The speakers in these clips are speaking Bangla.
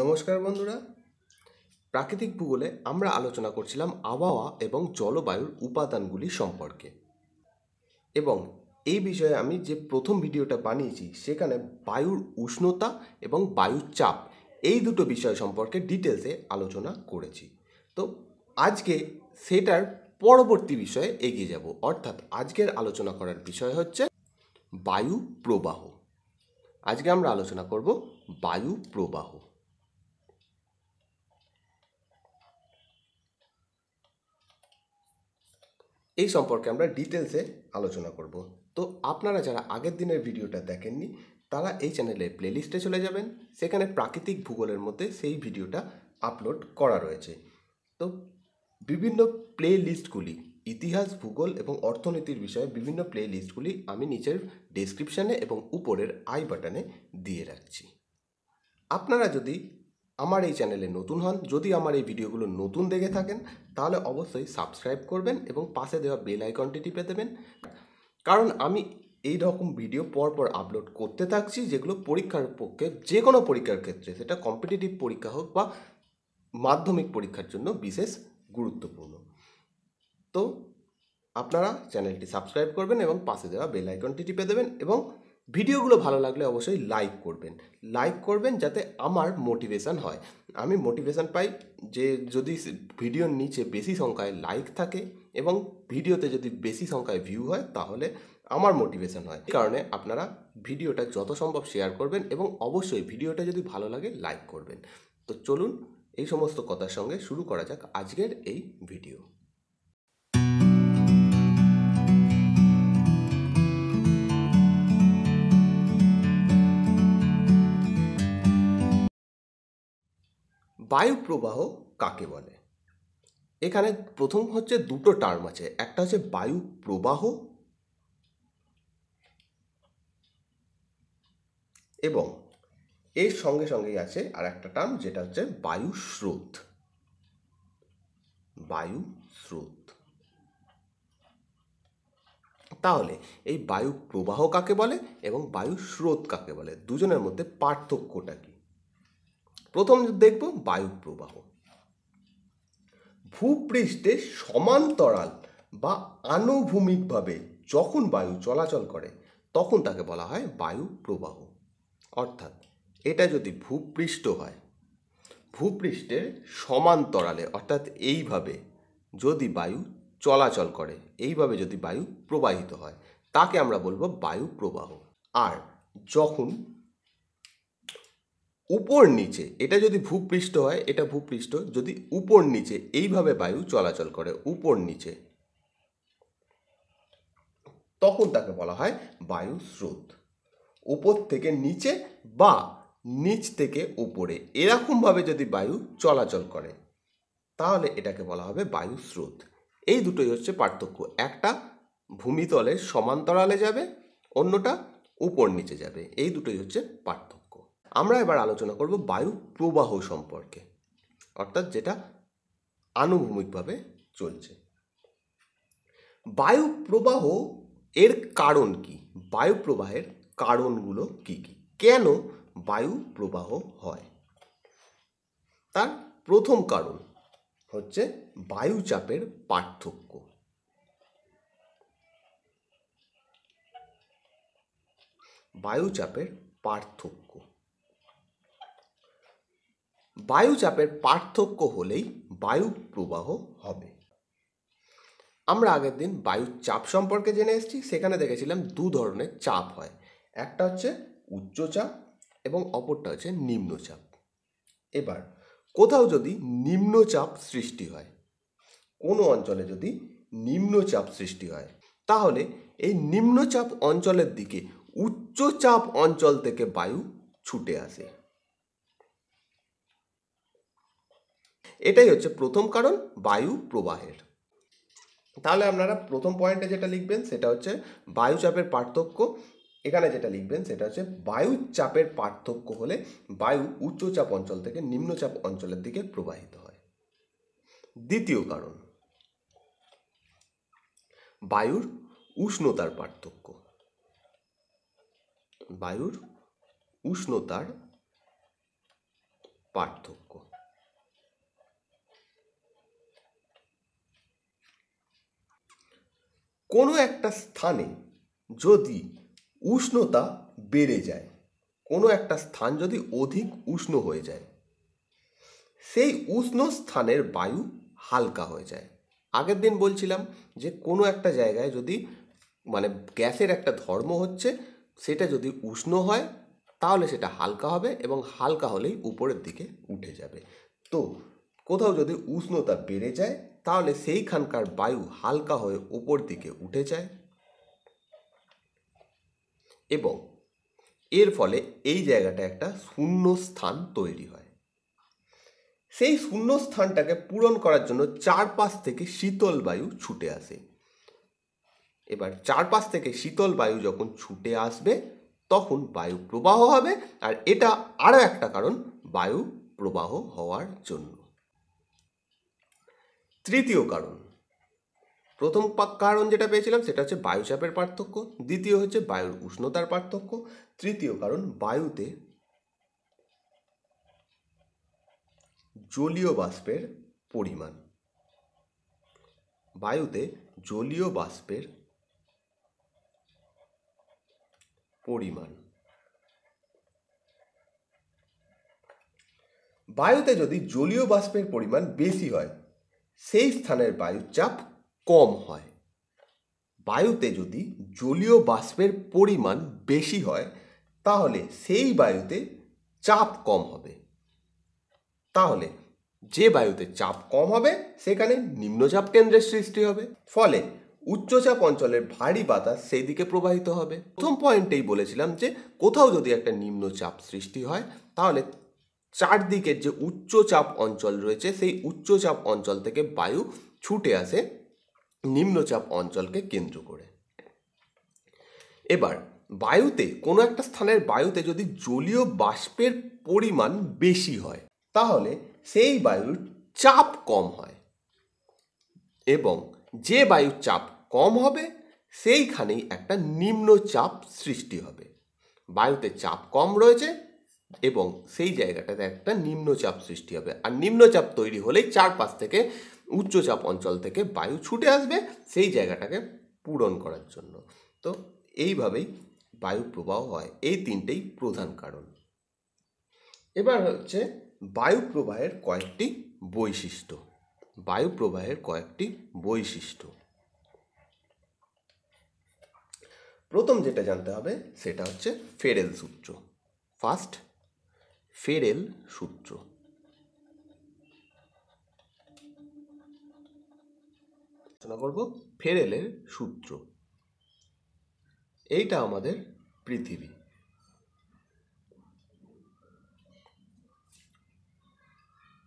নমস্কার বন্ধুরা প্রাকৃতিক ভূগোলে আমরা আলোচনা করছিলাম আবহাওয়া এবং জলবায়ুর উপাদানগুলি সম্পর্কে এবং এই বিষয়ে আমি যে প্রথম ভিডিওটা বানিয়েছি সেখানে বায়ুর উষ্ণতা এবং বায়ুর চাপ এই দুটো বিষয় সম্পর্কে ডিটেলসে আলোচনা করেছি তো আজকে সেটার পরবর্তী বিষয়ে এগিয়ে যাব অর্থাৎ আজকের আলোচনা করার বিষয় হচ্ছে বায়ু প্রবাহ আজকে আমরা আলোচনা করব বায়ু প্রবাহ এই সম্পর্কে আমরা ডিটেলসে আলোচনা করব তো আপনারা যারা আগের দিনের ভিডিওটা দেখেননি তারা এই চ্যানেলের প্লেলিস্টে চলে যাবেন সেখানে প্রাকৃতিক ভূগোলের মধ্যে সেই ভিডিওটা আপলোড করা রয়েছে তো বিভিন্ন প্লে লিস্টগুলি ইতিহাস ভূগোল এবং অর্থনীতির বিষয়ে বিভিন্ন প্লে লিস্টগুলি আমি নিচের ডেসক্রিপশানে এবং উপরের আই বাটনে দিয়ে রাখছি আপনারা যদি আমার এই চ্যানেলে নতুন হন যদি আমার এই ভিডিওগুলো নতুন দেখে থাকেন তাহলে অবশ্যই সাবস্ক্রাইব করবেন এবং পাশে দেওয়া বেল আইকনটি টিপে দেবেন কারণ আমি এই রকম ভিডিও পরপর আপলোড করতে থাকছি যেগুলো পরীক্ষার পক্ষে যে কোনো পরীক্ষার ক্ষেত্রে সেটা কম্পিটিটিভ পরীক্ষা হোক বা মাধ্যমিক পরীক্ষার জন্য বিশেষ গুরুত্বপূর্ণ তো আপনারা চ্যানেলটি সাবস্ক্রাইব করবেন এবং পাশে দেওয়া বেল আইকনটি টিপে দেবেন এবং ভিডিওগুলো ভালো লাগলে অবশ্যই লাইক করবেন লাইক করবেন যাতে আমার মোটিভেশান হয় আমি মোটিভেশান পাই যে যদি ভিডিওর নিচে বেশি সংখ্যায় লাইক থাকে এবং ভিডিওতে যদি বেশি সংখ্যায় ভিউ হয় তাহলে আমার মোটিভেশান হয় এই কারণে আপনারা ভিডিওটা যত সম্ভব শেয়ার করবেন এবং অবশ্যই ভিডিওটা যদি ভালো লাগে লাইক করবেন তো চলুন এই সমস্ত কথার সঙ্গে শুরু করা যাক আজকের এই ভিডিও বায়ু প্রবাহ কাকে বলে এখানে প্রথম হচ্ছে দুটো টার্ম আছে একটা হচ্ছে বায়ু প্রবাহ এবং এর সঙ্গে সঙ্গেই আছে আর একটা টার্ম যেটা হচ্ছে বায়ু স্রোত বায়ু স্রোত তাহলে এই বায়ু প্রবাহ কাকে বলে এবং বায়ু স্রোত কাকে বলে দুজনের মধ্যে পার্থক্যটা কী প্রথম দেখব বায়ু প্রবাহ ভূপৃষ্ঠে সমান্তরাল বা আনুভূমিকভাবে যখন বায়ু চলাচল করে তখন তাকে বলা হয় বায়ু প্রবাহ অর্থাৎ এটা যদি ভূপৃষ্ঠ হয় ভূপৃষ্ঠের সমান্তরালে অর্থাৎ এইভাবে যদি বায়ু চলাচল করে এইভাবে যদি বায়ু প্রবাহিত হয় তাকে আমরা বলবো বায়ু প্রবাহ আর যখন উপর নিচে এটা যদি ভূপৃষ্ঠ হয় এটা ভূপৃষ্ঠ যদি উপর নিচে এইভাবে বায়ু চলাচল করে উপর নিচে তখন তাকে বলা হয় বায়ু স্রোত উপর থেকে নিচে বা নিচ থেকে উপরে এরকমভাবে যদি বায়ু চলাচল করে তাহলে এটাকে বলা হবে বায়ু স্রোত এই দুটোই হচ্ছে পার্থক্য একটা ভূমিতলের সমান্তরালে যাবে অন্যটা উপর নিচে যাবে এই দুটোই হচ্ছে পার্থক্য আমরা এবার আলোচনা করব বায়ু প্রবাহ সম্পর্কে অর্থাৎ যেটা আনুভূমিকভাবে চলছে বায়ু প্রবাহ এর কারণ কি বায়ু প্রবাহের কারণগুলো কি কি কেন বায়ু প্রবাহ হয় তার প্রথম কারণ হচ্ছে বায়ুচাপের পার্থক্য বায়ুচাপের পার্থক্য বায়ুচাপের পার্থক্য হলেই বায়ু প্রবাহ হবে আমরা আগের দিন বায়ুর চাপ সম্পর্কে জেনে এসেছি সেখানে দেখেছিলাম দু ধরনের চাপ হয় একটা হচ্ছে উচ্চচাপ এবং অপরটা হচ্ছে নিম্নচাপ এবার কোথাও যদি নিম্নচাপ সৃষ্টি হয় কোনো অঞ্চলে যদি নিম্নচাপ সৃষ্টি হয় তাহলে এই নিম্নচাপ অঞ্চলের দিকে উচ্চচাপ অঞ্চল থেকে বায়ু ছুটে আসে এটাই হচ্ছে প্রথম কারণ বায়ু প্রবাহের তাহলে আপনারা প্রথম পয়েন্টে যেটা লিখবেন সেটা হচ্ছে বায়ুচাপের পার্থক্য এখানে যেটা লিখবেন সেটা হচ্ছে বায়ুচাপের পার্থক্য হলে বায়ু উচ্চচাপ অঞ্চল থেকে নিম্নচাপ অঞ্চলের দিকে প্রবাহিত হয় দ্বিতীয় কারণ বায়ুর উষ্ণতার পার্থক্য বায়ুর উষ্ণতার পার্থক্য কোনো একটা স্থানে যদি উষ্ণতা বেড়ে যায় কোনো একটা স্থান যদি অধিক উষ্ণ হয়ে যায় সেই উষ্ণ স্থানের বায়ু হালকা হয়ে যায় আগের দিন বলছিলাম যে কোনো একটা জায়গায় যদি মানে গ্যাসের একটা ধর্ম হচ্ছে সেটা যদি উষ্ণ হয় তাহলে সেটা হালকা হবে এবং হালকা হলেই উপরের দিকে উঠে যাবে তো কোথাও যদি উষ্ণতা বেড়ে যায় তাহলে সেইখানকার বায়ু হালকা হয়ে ওপর দিকে উঠে যায় এবং এর ফলে এই জায়গাটা একটা শূন্য স্থান তৈরি হয় সেই শূন্য স্থানটাকে পূরণ করার জন্য চারপাশ থেকে শীতল বায়ু ছুটে আসে এবার চারপাশ থেকে শীতল বায়ু যখন ছুটে আসবে তখন বায়ু প্রবাহ হবে আর এটা আরও একটা কারণ বায়ু প্রবাহ হওয়ার জন্য তৃতীয় কারণ প্রথম কারণ যেটা পেয়েছিলাম সেটা হচ্ছে বায়ুচাপের পার্থক্য দ্বিতীয় হচ্ছে বায়ুর উষ্ণতার পার্থক্য তৃতীয় কারণ বায়ুতে জলীয় বাষ্পের পরিমাণ বায়ুতে জলীয় বাষ্পের পরিমাণ বায়ুতে যদি জলীয় বাষ্পের পরিমাণ বেশি হয় সেই স্থানের চাপ কম হয় বায়ুতে যদি জলীয় বাষ্পের পরিমাণ বেশি হয় তাহলে সেই বায়ুতে চাপ কম হবে তাহলে যে বায়ুতে চাপ কম হবে সেখানে নিম্নচাপ কেন্দ্রের সৃষ্টি হবে ফলে উচ্চচাপ অঞ্চলের ভারী বাতাস সেই দিকে প্রবাহিত হবে প্রথম পয়েন্টেই বলেছিলাম যে কোথাও যদি একটা নিম্নচাপ সৃষ্টি হয় তাহলে চারদিকের যে উচ্চচাপ অঞ্চল রয়েছে সেই উচ্চচাপ অঞ্চল থেকে বায়ু ছুটে আসে নিম্নচাপ অঞ্চলকে কেন্দ্র করে এবার বায়ুতে কোনো একটা স্থানের বায়ুতে যদি জলীয় বাষ্পের পরিমাণ বেশি হয় তাহলে সেই বায়ুর চাপ কম হয় এবং যে বায়ুর চাপ কম হবে সেইখানেই একটা নিম্নচাপ সৃষ্টি হবে বায়ুতে চাপ কম রয়েছে এবং সেই জায়গাটাতে একটা নিম্নচাপ সৃষ্টি হবে আর নিম্নচাপ তৈরি হলেই চারপাশ থেকে উচ্চচাপ অঞ্চল থেকে বায়ু ছুটে আসবে সেই জায়গাটাকে পূরণ করার জন্য তো এইভাবেই বায়ু প্রবাহ হয় এই তিনটেই প্রধান কারণ এবার হচ্ছে বায়ু প্রবাহের কয়েকটি বৈশিষ্ট্য বায়ু প্রবাহের কয়েকটি বৈশিষ্ট্য প্রথম যেটা জানতে হবে সেটা হচ্ছে ফেরেল সূত্র ফার্স্ট ফেরেল সূত্র আলোচনা করব ফেরেলের সূত্র এইটা আমাদের পৃথিবী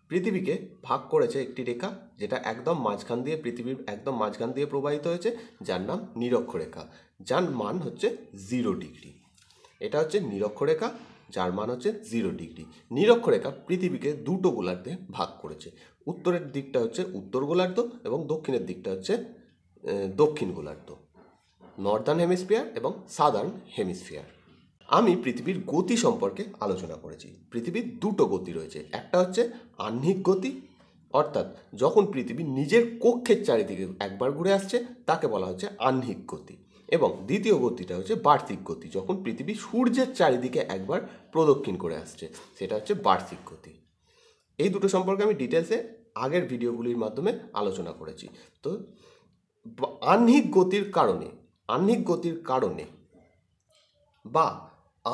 পৃথিবীকে ভাগ করেছে একটি রেখা যেটা একদম মাঝখান দিয়ে পৃথিবীর একদম মাঝখান দিয়ে প্রবাহিত হয়েছে যার নাম নিরক্ষরেখা যার মান হচ্ছে জিরো ডিগ্রি এটা হচ্ছে নিরক্ষরেখা যার মান হচ্ছে জিরো ডিগ্রি নিরক্ষরেখা পৃথিবীকে দুটো গোলার্ধে ভাগ করেছে উত্তরের দিকটা হচ্ছে উত্তর গোলার্ধ এবং দক্ষিণের দিকটা হচ্ছে দক্ষিণ গোলার্ধ নর্দার্ন হেমিসফিয়ার এবং সাদার্ন হেমিসফিয়ার আমি পৃথিবীর গতি সম্পর্কে আলোচনা করেছি পৃথিবীর দুটো গতি রয়েছে একটা হচ্ছে আহ্নিক গতি অর্থাৎ যখন পৃথিবী নিজের কক্ষের চারিদিকে একবার ঘুরে আসছে তাকে বলা হচ্ছে আহ্নিক গতি এবং দ্বিতীয় গতিটা হচ্ছে বার্ষিক গতি যখন পৃথিবী সূর্যের চারিদিকে একবার প্রদক্ষিণ করে আসছে সেটা হচ্ছে বার্ষিক গতি এই দুটো সম্পর্কে আমি ডিটেলসে আগের ভিডিওগুলির মাধ্যমে আলোচনা করেছি তো আহ্নিক গতির কারণে আহ্নিক গতির কারণে বা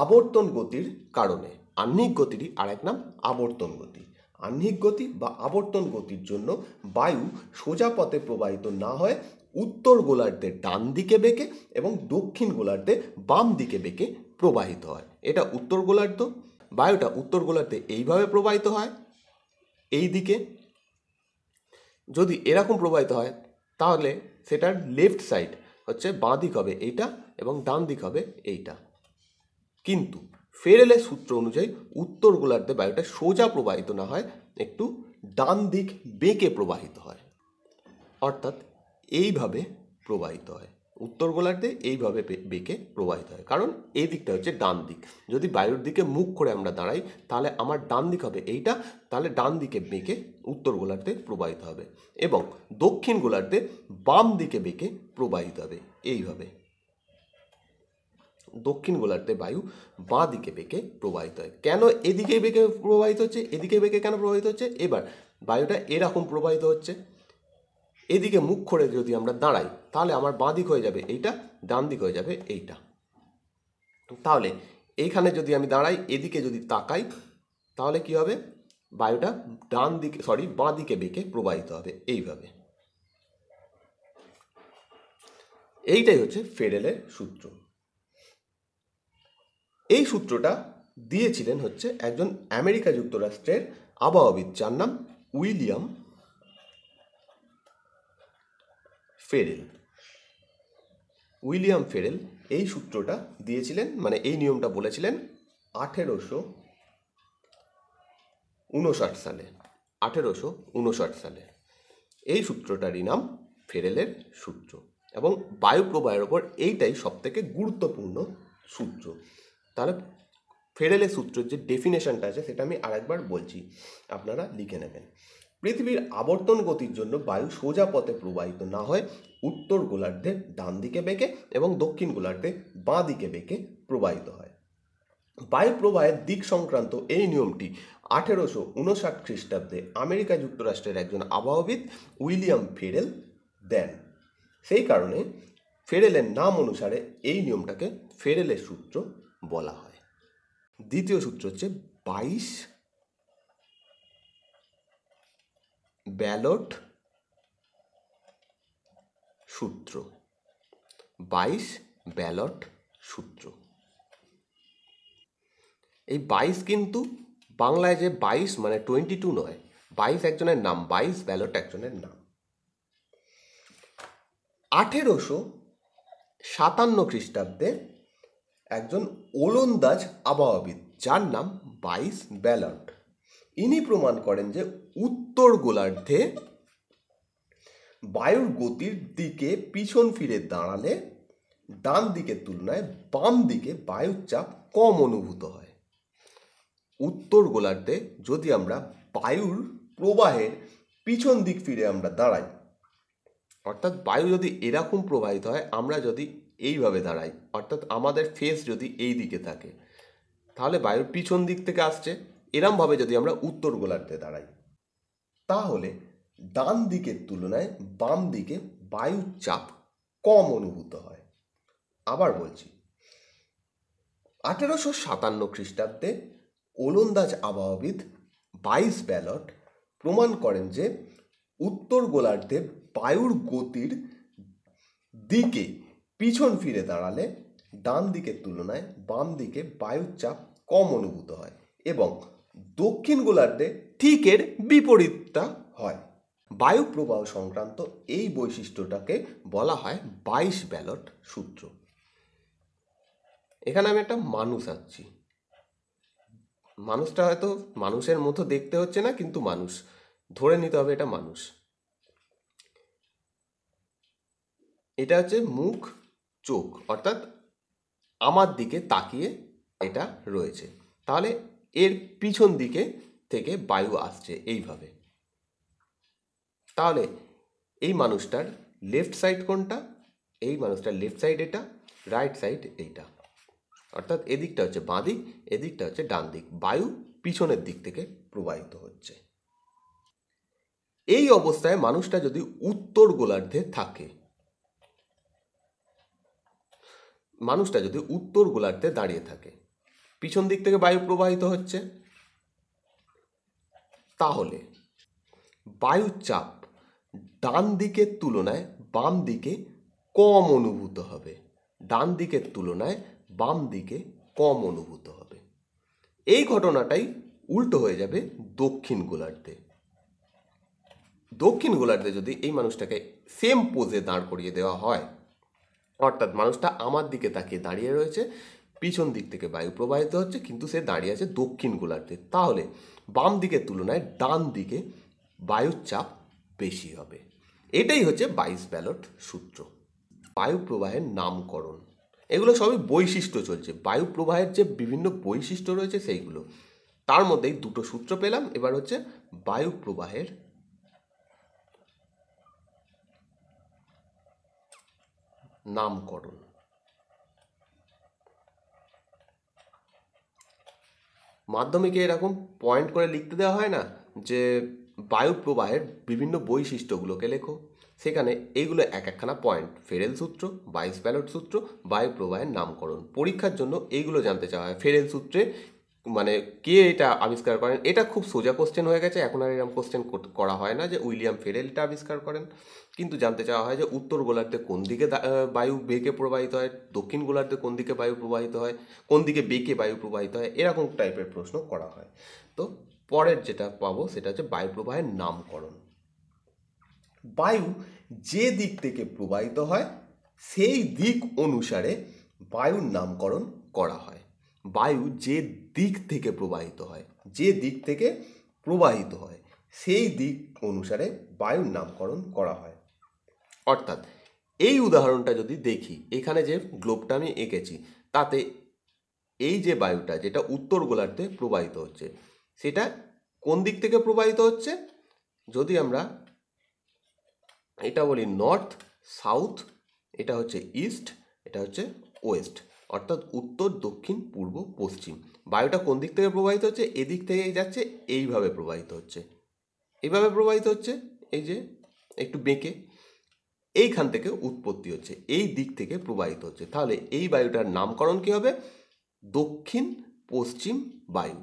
আবর্তন গতির কারণে আহ্নিক গতিরই আরেক নাম আবর্তন গতি আহ্নিক গতি বা আবর্তন গতির জন্য বায়ু সোজা পথে প্রবাহিত না হয় উত্তর গোলার্ধে ডান দিকে বেঁকে এবং দক্ষিণ গোলার্ধে বাম দিকে বেঁকে প্রবাহিত হয় এটা উত্তর গোলার্ধ বায়ুটা উত্তর গোলার্ধে এইভাবে প্রবাহিত হয় এই দিকে যদি এরকম প্রবাহিত হয় তাহলে সেটার লেফট সাইড হচ্ছে বাঁ দিক হবে এইটা এবং ডান দিক হবে এইটা কিন্তু ফেরেলের সূত্র অনুযায়ী উত্তর গোলার্ধে বায়ুটা সোজা প্রবাহিত না হয় একটু ডান দিক বেঁকে প্রবাহিত হয় অর্থাৎ এইভাবে প্রবাহিত হয় উত্তর গোলার্ধে এইভাবে বেঁকে প্রবাহিত হয় কারণ এই দিকটা হচ্ছে ডান দিক যদি বায়ুর দিকে মুখ করে আমরা দাঁড়াই তাহলে আমার ডান দিক হবে এইটা তাহলে ডান দিকে বেঁকে উত্তর গোলার্ধে প্রবাহিত হবে এবং দক্ষিণ গোলার্ধে বাম দিকে বেঁকে প্রবাহিত হবে এইভাবে দক্ষিণ গোলার্ধে বায়ু বাঁ দিকে বেঁকে প্রবাহিত হয় কেন এদিকে বেঁকে প্রবাহিত হচ্ছে এদিকে বেঁকে কেন প্রবাহিত হচ্ছে এবার বায়ুটা এরকম প্রবাহিত হচ্ছে এদিকে মুখ করে যদি আমরা দাঁড়াই তাহলে আমার বাঁ দিক হয়ে যাবে এইটা ডান দিক হয়ে যাবে এইটা তাহলে এইখানে যদি আমি দাঁড়াই এদিকে যদি তাকাই তাহলে কি হবে বায়ুটা ডান দিকে সরি বাঁ দিকে বেঁকে প্রবাহিত হবে এইভাবে এইটাই হচ্ছে ফেডেলের সূত্র এই সূত্রটা দিয়েছিলেন হচ্ছে একজন আমেরিকা যুক্তরাষ্ট্রের আবহাওয়াবিদ যার নাম উইলিয়াম ফেরেল উইলিয়াম ফেরেল এই সূত্রটা দিয়েছিলেন মানে এই নিয়মটা বলেছিলেন আঠেরোশো উনষাট সালে আঠেরোশো উনষাট সালে এই সূত্রটারই নাম ফেরেলের সূত্র এবং বায়ু প্রবাহের ওপর এইটাই সবথেকে গুরুত্বপূর্ণ সূত্র তাহলে ফেরেলের সূত্রের যে ডেফিনেশনটা আছে সেটা আমি আরেকবার বলছি আপনারা লিখে নেবেন পৃথিবীর আবর্তন গতির জন্য বায়ু সোজা পথে প্রবাহিত না হয় উত্তর গোলার্ধে ডান দিকে বেঁকে এবং দক্ষিণ গোলার্ধে বাঁ দিকে বেঁকে প্রবাহিত হয় বায়ু প্রবাহের দিক সংক্রান্ত এই নিয়মটি আঠেরোশো উনষাট খ্রিস্টাব্দে আমেরিকা যুক্তরাষ্ট্রের একজন আবহাওয়িদ উইলিয়াম ফেরেল দেন সেই কারণে ফেরেলের নাম অনুসারে এই নিয়মটাকে ফেরেলের সূত্র বলা হয় দ্বিতীয় সূত্র হচ্ছে বাইশ ব্যালট সূত্র বাইশ ব্যালট সূত্র এই বাইশ কিন্তু বাংলায় যে বাইশ মানে টোয়েন্টি টু নয় বাইশ একজনের নাম বাইশ ব্যালট একজনের নাম আঠেরোশো সাতান্ন খ্রিস্টাব্দে একজন ওলন্দাজ আবহাওয়াবিদ যার নাম বাইশ ব্যালট ইনি প্রমাণ করেন যে উত্তর গোলার্ধে বায়ুর গতির দিকে পিছন ফিরে দাঁড়ালে ডান দিকের তুলনায় বাম দিকে বায়ুর চাপ কম অনুভূত হয় উত্তর গোলার্ধে যদি আমরা বায়ুর প্রবাহের পিছন দিক ফিরে আমরা দাঁড়াই অর্থাৎ বায়ু যদি এরকম প্রবাহিত হয় আমরা যদি এইভাবে দাঁড়াই অর্থাৎ আমাদের ফেস যদি এই দিকে থাকে তাহলে বায়ুর পিছন দিক থেকে আসছে এরমভাবে যদি আমরা উত্তর গোলার্ধে দাঁড়াই তাহলে ডান দিকের তুলনায় বাম দিকে বায়ুর চাপ কম অনুভূত হয় আবার বলছি আঠেরোশো সাতান্ন খ্রিস্টাব্দে ওলন্দাজ আবহাওয়াবিদ বাইস ব্যালট প্রমাণ করেন যে উত্তর গোলার্ধে বায়ুর গতির দিকে পিছন ফিরে দাঁড়ালে ডান দিকের তুলনায় বাম দিকে বায়ুর চাপ কম অনুভূত হয় এবং দক্ষিণ গোলার্ধে ঠিক এর বিপরীতটা হয় বায়ু প্রবাহ সংক্রান্ত এই বৈশিষ্ট্যটাকে বলা হয় বাইশ ব্যালট সূত্র এখানে আমি একটা মানুষ আছি মানুষটা হয়তো মানুষের মতো দেখতে হচ্ছে না কিন্তু মানুষ ধরে নিতে হবে এটা মানুষ এটা হচ্ছে মুখ চোখ অর্থাৎ আমার দিকে তাকিয়ে এটা রয়েছে তাহলে এর পিছন দিকে থেকে বায়ু আসছে এইভাবে তাহলে এই মানুষটার লেফট সাইড কোনটা এই মানুষটার লেফট সাইড এটা রাইট সাইড এইটা অর্থাৎ এদিকটা হচ্ছে বাঁ দিক এদিকটা হচ্ছে ডান দিক বায়ু পিছনের দিক থেকে প্রবাহিত হচ্ছে এই অবস্থায় মানুষটা যদি উত্তর গোলার্ধে থাকে মানুষটা যদি উত্তর গোলার্ধে দাঁড়িয়ে থাকে পিছন দিক থেকে বায়ু প্রবাহিত হচ্ছে তাহলে চাপ ডান দিকের তুলনায় বাম দিকে কম অনুভূত হবে ডান দিকের তুলনায় বাম দিকে কম অনুভূত হবে এই ঘটনাটাই উল্টো হয়ে যাবে দক্ষিণ গোলার্ধে দক্ষিণ গোলার্ধে যদি এই মানুষটাকে সেম পোজে দাঁড় করিয়ে দেওয়া হয় অর্থাৎ মানুষটা আমার দিকে তাকিয়ে দাঁড়িয়ে রয়েছে পিছন দিক থেকে বায়ু প্রবাহিত হচ্ছে কিন্তু সে দাঁড়িয়ে আছে দক্ষিণ গোলার্ধে তাহলে বাম দিকের তুলনায় ডান দিকে বায়ুর চাপ বেশি হবে এটাই হচ্ছে বাইস ব্যালট সূত্র বায়ু প্রবাহের নামকরণ এগুলো সবই বৈশিষ্ট্য চলছে বায়ু প্রবাহের যে বিভিন্ন বৈশিষ্ট্য রয়েছে সেইগুলো তার মধ্যেই দুটো সূত্র পেলাম এবার হচ্ছে বায়ু প্রবাহের নামকরণ মাধ্যমিকে এরকম পয়েন্ট করে লিখতে দেওয়া হয় না যে বায়ু প্রবাহের বিভিন্ন বৈশিষ্ট্যগুলোকে লেখো সেখানে এইগুলো এক একখানা পয়েন্ট ফেরেল সূত্র বাইস ব্যালট সূত্র বায়ু প্রবাহের নামকরণ পরীক্ষার জন্য এইগুলো জানতে চাওয়া হয় ফেরেল সূত্রে মানে কে এটা আবিষ্কার করেন এটা খুব সোজা কোশ্চেন হয়ে গেছে এখন আর এরকম কোশ্চেন করা হয় না যে উইলিয়াম ফেরেলটা আবিষ্কার করেন কিন্তু জানতে চাওয়া হয় যে উত্তর গোলার্ধে কোন দিকে বায়ু বেঁকে প্রবাহিত হয় দক্ষিণ গোলার্ধে কোন দিকে বায়ু প্রবাহিত হয় কোন দিকে বেগে বায়ু প্রবাহিত হয় এরকম টাইপের প্রশ্ন করা হয় তো পরের যেটা পাবো সেটা হচ্ছে বায়ু প্রবাহের নামকরণ বায়ু যে দিক থেকে প্রবাহিত হয় সেই দিক অনুসারে বায়ুর নামকরণ করা হয় বায়ু যে দিক থেকে প্রবাহিত হয় যে দিক থেকে প্রবাহিত হয় সেই দিক অনুসারে বায়ুর নামকরণ করা হয় অর্থাৎ এই উদাহরণটা যদি দেখি এখানে যে গ্লোবটা আমি এঁকেছি তাতে এই যে বায়ুটা যেটা উত্তর গোলার্ধে প্রবাহিত হচ্ছে সেটা কোন দিক থেকে প্রবাহিত হচ্ছে যদি আমরা এটা বলি নর্থ সাউথ এটা হচ্ছে ইস্ট এটা হচ্ছে ওয়েস্ট অর্থাৎ উত্তর দক্ষিণ পূর্ব পশ্চিম বায়ুটা কোন দিক থেকে প্রবাহিত হচ্ছে এদিক থেকে যাচ্ছে এইভাবে প্রবাহিত হচ্ছে এইভাবে প্রবাহিত হচ্ছে এই যে একটু বেঁকে এইখান থেকে উৎপত্তি হচ্ছে এই দিক থেকে প্রবাহিত হচ্ছে তাহলে এই বায়ুটার নামকরণ কী হবে দক্ষিণ পশ্চিম বায়ু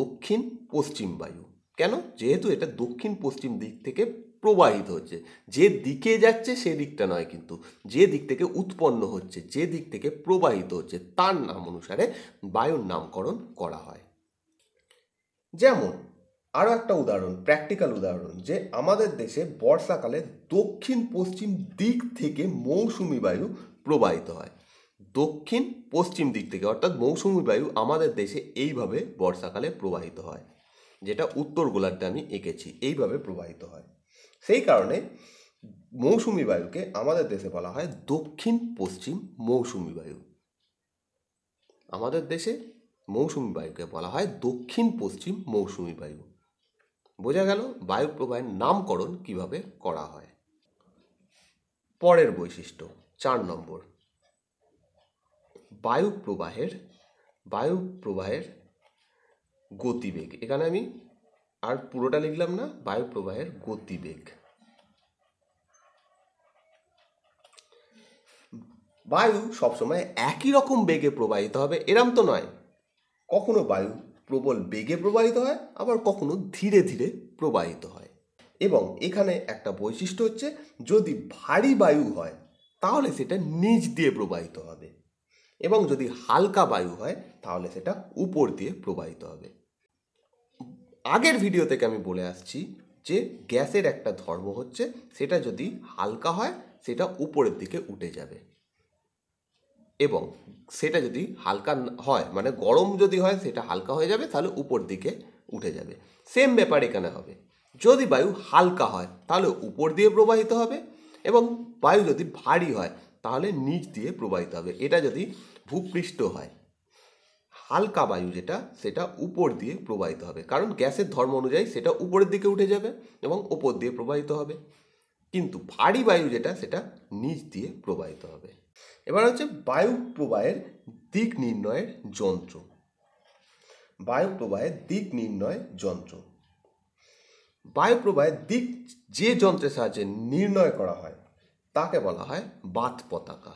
দক্ষিণ পশ্চিম বায়ু কেন যেহেতু এটা দক্ষিণ পশ্চিম দিক থেকে প্রবাহিত হচ্ছে যে দিকে যাচ্ছে সে দিকটা নয় কিন্তু যে দিক থেকে উৎপন্ন হচ্ছে যে দিক থেকে প্রবাহিত হচ্ছে তার নাম অনুসারে বায়ুর নামকরণ করা হয় যেমন আরও একটা উদাহরণ প্র্যাকটিক্যাল উদাহরণ যে আমাদের দেশে বর্ষাকালে দক্ষিণ পশ্চিম দিক থেকে মৌসুমি বায়ু প্রবাহিত হয় দক্ষিণ পশ্চিম দিক থেকে অর্থাৎ মৌসুমি বায়ু আমাদের দেশে এইভাবে বর্ষাকালে প্রবাহিত হয় যেটা উত্তর গোলার্ধে আমি এঁকেছি এইভাবে প্রবাহিত হয় সেই কারণে মৌসুমি বায়ুকে আমাদের দেশে বলা হয় দক্ষিণ পশ্চিম মৌসুমি বায়ু আমাদের দেশে মৌসুমি বায়ুকে বলা হয় দক্ষিণ পশ্চিম মৌসুমি বায়ু বোঝা গেল বায়ু প্রবাহের নামকরণ কিভাবে করা হয় পরের বৈশিষ্ট্য চার নম্বর বায়ু প্রবাহের বায়ু প্রবাহের গতিবেগ এখানে আমি আর পুরোটা লিখলাম না বায়ু প্রবাহের গতিবেগ বায়ু সবসময় একই রকম বেগে প্রবাহিত হবে এরম তো নয় কখনো বায়ু প্রবল বেগে প্রবাহিত হয় আবার কখনো ধীরে ধীরে প্রবাহিত হয় এবং এখানে একটা বৈশিষ্ট্য হচ্ছে যদি ভারী বায়ু হয় তাহলে সেটা নিচ দিয়ে প্রবাহিত হবে এবং যদি হালকা বায়ু হয় তাহলে সেটা উপর দিয়ে প্রবাহিত হবে আগের ভিডিও থেকে আমি বলে আসছি যে গ্যাসের একটা ধর্ম হচ্ছে সেটা যদি হালকা হয় সেটা উপরের দিকে উঠে যাবে এবং সেটা যদি হালকা হয় মানে গরম যদি হয় সেটা হালকা হয়ে যাবে তাহলে উপর দিকে উঠে যাবে সেম ব্যাপার এখানে হবে যদি বায়ু হালকা হয় তাহলে উপর দিয়ে প্রবাহিত হবে এবং বায়ু যদি ভারী হয় তাহলে নিচ দিয়ে প্রবাহিত হবে এটা যদি ভূপৃষ্ঠ হয় হালকা বায়ু যেটা সেটা উপর দিয়ে প্রবাহিত হবে কারণ গ্যাসের ধর্ম অনুযায়ী সেটা উপরের দিকে উঠে যাবে এবং উপর দিয়ে প্রবাহিত হবে কিন্তু ভারী বায়ু যেটা সেটা নিচ দিয়ে প্রবাহিত হবে এবার হচ্ছে বায়ু প্রবাহের দিক নির্ণয়ের যন্ত্র বায়ু প্রবাহের দিক নির্ণয় যন্ত্র বায়ু প্রবাহের দিক যে যন্ত্রের সাহায্যে নির্ণয় করা হয় তাকে বলা হয় বাত পতাকা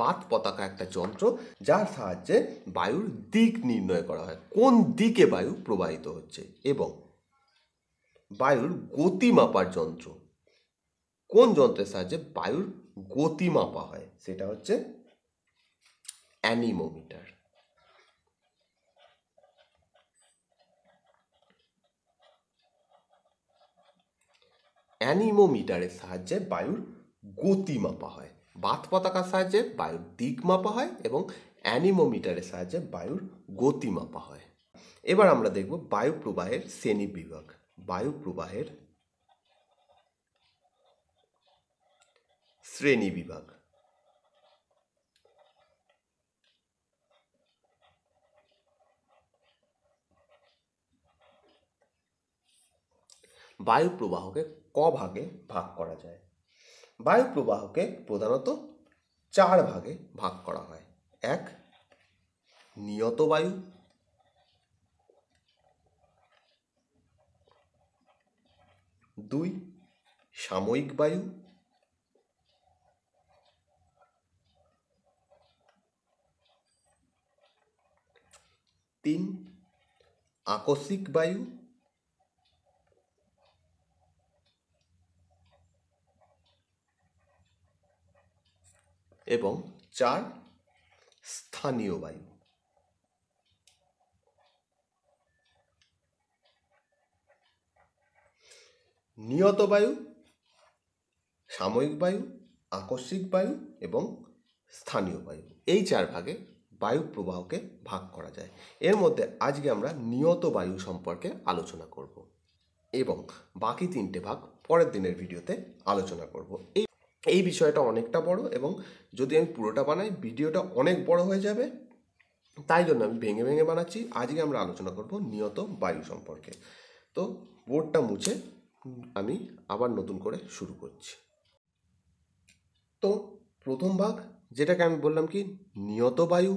বাত পতাকা একটা যন্ত্র যার সাহায্যে বায়ুর দিক নির্ণয় করা হয় কোন দিকে বায়ু প্রবাহিত হচ্ছে এবং বায়ুর গতি মাপার যন্ত্র কোন যন্ত্রের সাহায্যে বায়ুর গতি মাপা হয় সেটা হচ্ছে অ্যানিমোমিটার অ্যানিমোমিটারের সাহায্যে বায়ুর গতি মাপা হয় বাত পতাকার সাহায্যে বায়ুর দিক মাপা হয় এবং অ্যানিমোমিটারের সাহায্যে বায়ুর গতি মাপা হয় এবার আমরা দেখব বায়ু প্রবাহের শ্রেণী বিভাগ বায়ু প্রবাহের শ্রেণী বিভাগ বায়ু প্রবাহকে ক ভাগে ভাগ করা যায় বায়ু প্রবাহকে প্রধানত চার ভাগে ভাগ করা হয় এক নিয়ত বায়ু দুই সাময়িক বায়ু তিন আকস্মিক বায়ু এবং চার স্থানীয় বায়ু নিয়ত বায়ু সাময়িক বায়ু আকস্মিক বায়ু এবং স্থানীয় বায়ু এই চার ভাগে বায়ু প্রবাহকে ভাগ করা যায় এর মধ্যে আজকে আমরা নিয়ত বায়ু সম্পর্কে আলোচনা করব এবং বাকি তিনটে ভাগ পরের দিনের ভিডিওতে আলোচনা করব এই এই বিষয়টা অনেকটা বড় এবং যদি আমি পুরোটা বানাই ভিডিওটা অনেক বড় হয়ে যাবে তাই জন্য আমি ভেঙে ভেঙে বানাচ্ছি আজকে আমরা আলোচনা করব নিয়ত বায়ু সম্পর্কে তো বোর্ডটা মুছে আমি আবার নতুন করে শুরু করছি তো প্রথম ভাগ যেটাকে আমি বললাম কি নিয়ত বায়ু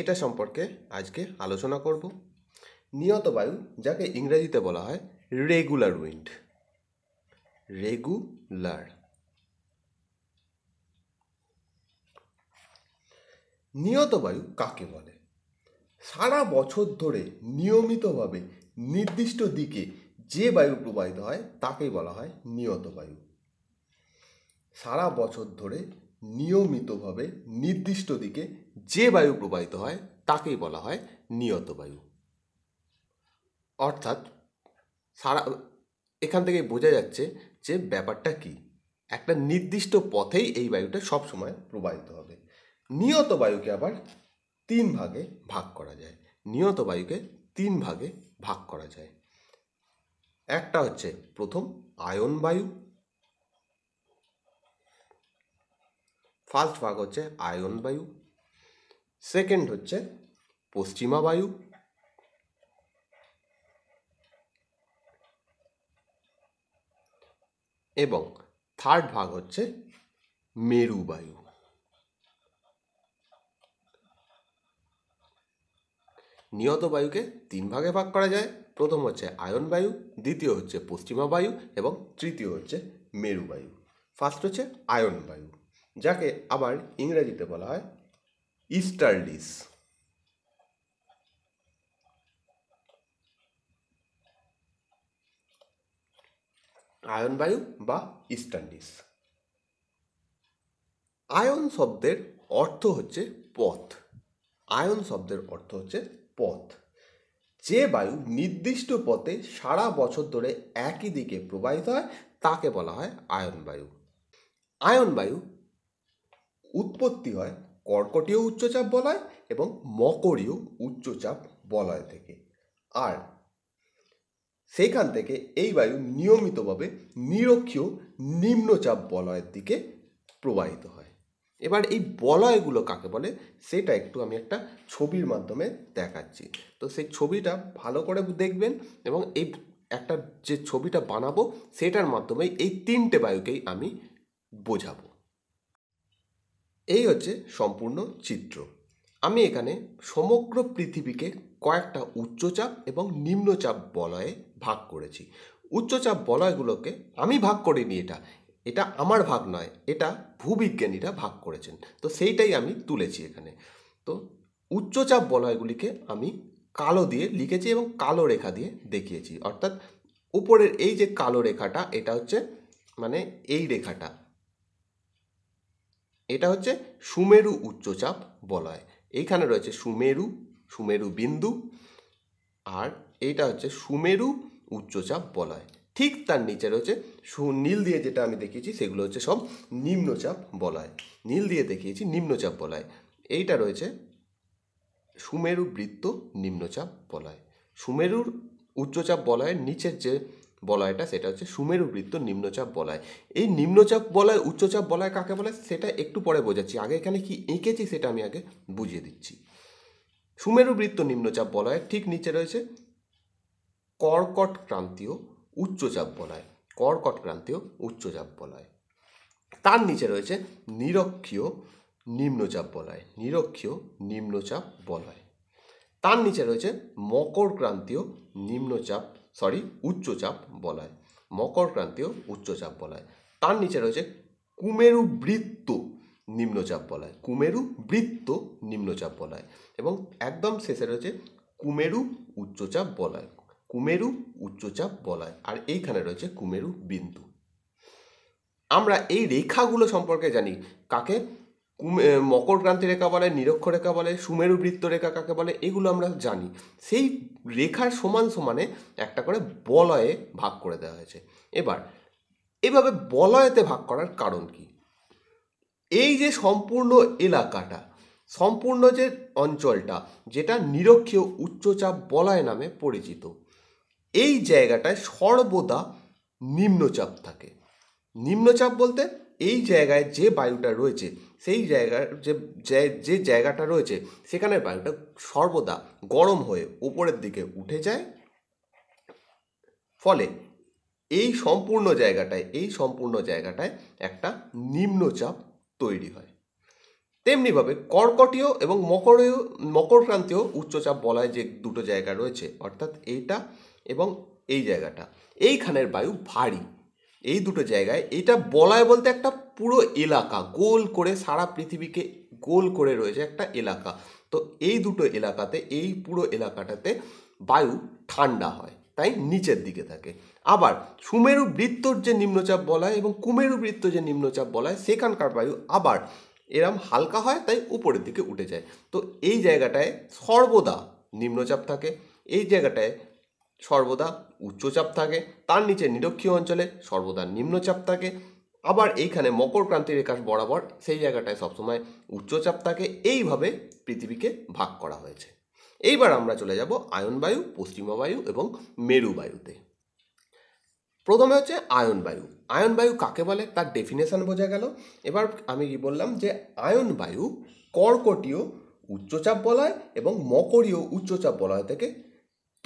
এটা সম্পর্কে আজকে আলোচনা করব নিয়ত বায়ু যাকে ইংরেজিতে বলা হয় রেগুলার উইন্ড রেগুলার নিয়ত বায়ু কাকে বলে সারা বছর ধরে নিয়মিতভাবে নির্দিষ্ট দিকে যে বায়ু প্রবাহিত হয় তাকেই বলা হয় নিয়ত বায়ু সারা বছর ধরে নিয়মিতভাবে নির্দিষ্ট দিকে যে বায়ু প্রবাহিত হয় তাকেই বলা হয় নিয়ত বায়ু অর্থাৎ সারা এখান থেকে বোঝা যাচ্ছে যে ব্যাপারটা কি একটা নির্দিষ্ট পথেই এই বায়ুটা সবসময় প্রবাহিত হবে নিয়ত বায়ুকে আবার তিন ভাগে ভাগ করা যায় নিয়ত বায়ুকে তিন ভাগে ভাগ করা যায় একটা হচ্ছে প্রথম আয়ন বায়ু ফার্স্ট ভাগ হচ্ছে আয়ন বায়ু সেকেন্ড হচ্ছে পশ্চিমা বায়ু এবং থার্ড ভাগ হচ্ছে মেরু বায়ু নিহত বায়ুকে তিন ভাগে ভাগ করা যায় প্রথম হচ্ছে আয়ন বায়ু দ্বিতীয় হচ্ছে পশ্চিমা বায়ু এবং তৃতীয় হচ্ছে মেরু বায়ু ফার্স্ট হচ্ছে আয়ন বায়ু যাকে আবার ইংরেজিতে বলা হয় ইস্টারডিস আয়ন বায়ু বা ইস্টানডিস আয়ন শব্দের অর্থ হচ্ছে পথ আয়ন শব্দের অর্থ হচ্ছে পথ যে বায়ু নির্দিষ্ট পথে সারা বছর ধরে একই দিকে প্রবাহিত হয় তাকে বলা হয় আয়ন বায়ু আয়ন বায়ু উৎপত্তি হয় কর্কটীয় উচ্চচাপ বলয় এবং মকরীয় উচ্চচাপ বলয় থেকে আর সেইখান থেকে এই বায়ু নিয়মিতভাবে নিরক্ষীয় নিম্নচাপ বলয়ের দিকে প্রবাহিত হয় এবার এই বলয়গুলো কাকে বলে সেটা একটু আমি একটা ছবির মাধ্যমে দেখাচ্ছি তো সেই ছবিটা ভালো করে দেখবেন এবং এই একটা যে ছবিটা বানাবো সেটার মাধ্যমে এই তিনটে বায়ুকেই আমি বোঝাবো এই হচ্ছে সম্পূর্ণ চিত্র আমি এখানে সমগ্র পৃথিবীকে কয়েকটা উচ্চচাপ এবং নিম্নচাপ বলয়ে ভাগ করেছি উচ্চচাপ বলয়গুলোকে আমি ভাগ করিনি এটা এটা আমার ভাগ নয় এটা ভূবিজ্ঞানীরা ভাগ করেছেন তো সেইটাই আমি তুলেছি এখানে তো উচ্চচাপ বলয়গুলিকে আমি কালো দিয়ে লিখেছি এবং কালো রেখা দিয়ে দেখিয়েছি অর্থাৎ উপরের এই যে কালো রেখাটা এটা হচ্ছে মানে এই রেখাটা এটা হচ্ছে সুমেরু উচ্চচাপ বলয় এইখানে রয়েছে সুমেরু সুমেরু বিন্দু আর এইটা হচ্ছে সুমেরু উচ্চচাপ বলয় ঠিক তার নিচে রয়েছে সু নীল দিয়ে যেটা আমি দেখিয়েছি সেগুলো হচ্ছে সব নিম্নচাপ বলায় নীল দিয়ে দেখিয়েছি নিম্নচাপ বলায় এইটা রয়েছে সুমেরু বৃত্ত নিম্নচাপ বলায় সুমেরুর উচ্চচাপ বলয়ের নিচের যে বলয়টা সেটা হচ্ছে সুমেরু বৃত্ত নিম্নচাপ বলয় এই নিম্নচাপ বলয় উচ্চচাপ বলয় কাকে বলে সেটা একটু পরে বোঝাচ্ছি আগে এখানে কি এঁকেছি সেটা আমি আগে বুঝিয়ে দিচ্ছি সুমেরু বৃত্ত নিম্নচাপ বলয়ের ঠিক নিচে রয়েছে কর্কট ক্রান্তীয় উচ্চচাপ বলয় কর্কট ক্রান্তীয় উচ্চচাপ বলয় তার নিচে রয়েছে নিরক্ষীয় নিম্নচাপ বলয় নিরক্ষীয় নিম্নচাপ বলয় তার নিচে রয়েছে মকর ক্রান্তীয় নিম্নচাপ সরি উচ্চচাপ বলয় মকর ক্রান্তীয় উচ্চচাপ বলয় তার নিচে রয়েছে কুমেরু বৃত্ত নিম্নচাপ বলয় কুমেরু বৃত্ত নিম্নচাপ বলয় এবং একদম শেষে রয়েছে কুমেরু উচ্চচাপ বলয় কুমেরু উচ্চচাপ বলয় আর এইখানে রয়েছে কুমেরু বিন্দু আমরা এই রেখাগুলো সম্পর্কে জানি কাকে মকরক্রান্তি রেখা বলে নিরক্ষ রেখা বলে সুমেরু বৃত্ত রেখা কাকে বলে এগুলো আমরা জানি সেই রেখার সমান সমানে একটা করে বলয়ে ভাগ করে দেওয়া হয়েছে এবার এভাবে বলয়েতে ভাগ করার কারণ কি এই যে সম্পূর্ণ এলাকাটা সম্পূর্ণ যে অঞ্চলটা যেটা নিরক্ষীয় উচ্চচাপ বলয় নামে পরিচিত এই জায়গাটায় সর্বদা নিম্নচাপ থাকে নিম্নচাপ বলতে এই জায়গায় যে বায়ুটা রয়েছে সেই জায়গার যে যে জায়গাটা রয়েছে সেখানে বায়ুটা সর্বদা গরম হয়ে উপরের দিকে উঠে যায় ফলে এই সম্পূর্ণ জায়গাটায় এই সম্পূর্ণ জায়গাটায় একটা নিম্নচাপ তৈরি হয় তেমনিভাবে কর্কটীয় এবং মকরীয় মকরক্রান্তীয় উচ্চচাপ বলায় যে দুটো জায়গা রয়েছে অর্থাৎ এইটা এবং এই জায়গাটা এইখানের বায়ু ভারী এই দুটো জায়গায় এটা বলায় বলতে একটা পুরো এলাকা গোল করে সারা পৃথিবীকে গোল করে রয়েছে একটা এলাকা তো এই দুটো এলাকাতে এই পুরো এলাকাটাতে বায়ু ঠান্ডা হয় তাই নিচের দিকে থাকে আবার সুমেরু বৃত্তর যে নিম্নচাপ বলায় এবং কুমেরু বৃত্ত যে নিম্নচাপ বলায় সেখানকার বায়ু আবার এরম হালকা হয় তাই উপরের দিকে উঠে যায় তো এই জায়গাটায় সর্বদা নিম্নচাপ থাকে এই জায়গাটায় সর্বদা উচ্চচাপ থাকে তার নিচে নিরক্ষীয় অঞ্চলে সর্বদা নিম্নচাপ থাকে আবার এইখানে মকর ক্রান্তি একাশ বরাবর সেই জায়গাটায় সবসময় উচ্চচাপ থাকে এইভাবে পৃথিবীকে ভাগ করা হয়েছে এইবার আমরা চলে যাব আয়নবায়ু বায়ু এবং মেরুবায়ুতে প্রথমে হচ্ছে আয়নবায়ু আয়নবায়ু কাকে বলে তার ডেফিনেশান বোঝা গেল এবার আমি কি বললাম যে আয়নবায়ু কর্কটীয় উচ্চচাপ বলয় এবং মকরীয় উচ্চচাপ বলয় থেকে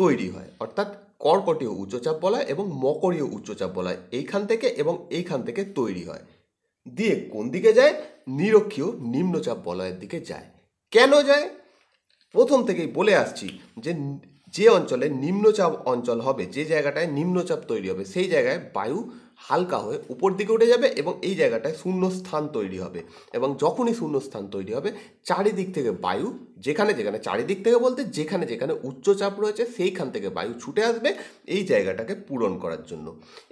তৈরি হয় অর্থাৎ কর্কটীয় উচ্চচাপ বলা এবং মকরীয় উচ্চচাপ বলা এইখান থেকে এবং এইখান থেকে তৈরি হয় দিয়ে কোন দিকে যায় নিরক্ষীয় নিম্নচাপ বলয়ের দিকে যায় কেন যায় প্রথম থেকেই বলে আসছি যে যে অঞ্চলে নিম্নচাপ অঞ্চল হবে যে জায়গাটায় নিম্নচাপ তৈরি হবে সেই জায়গায় বায়ু হালকা হয়ে উপর দিকে উঠে যাবে এবং এই জায়গাটায় শূন্য স্থান তৈরি হবে এবং যখনই শূন্য স্থান তৈরি হবে চারিদিক থেকে বায়ু যেখানে যেখানে চারিদিক থেকে বলতে যেখানে যেখানে উচ্চচাপ রয়েছে সেইখান থেকে বায়ু ছুটে আসবে এই জায়গাটাকে পূরণ করার জন্য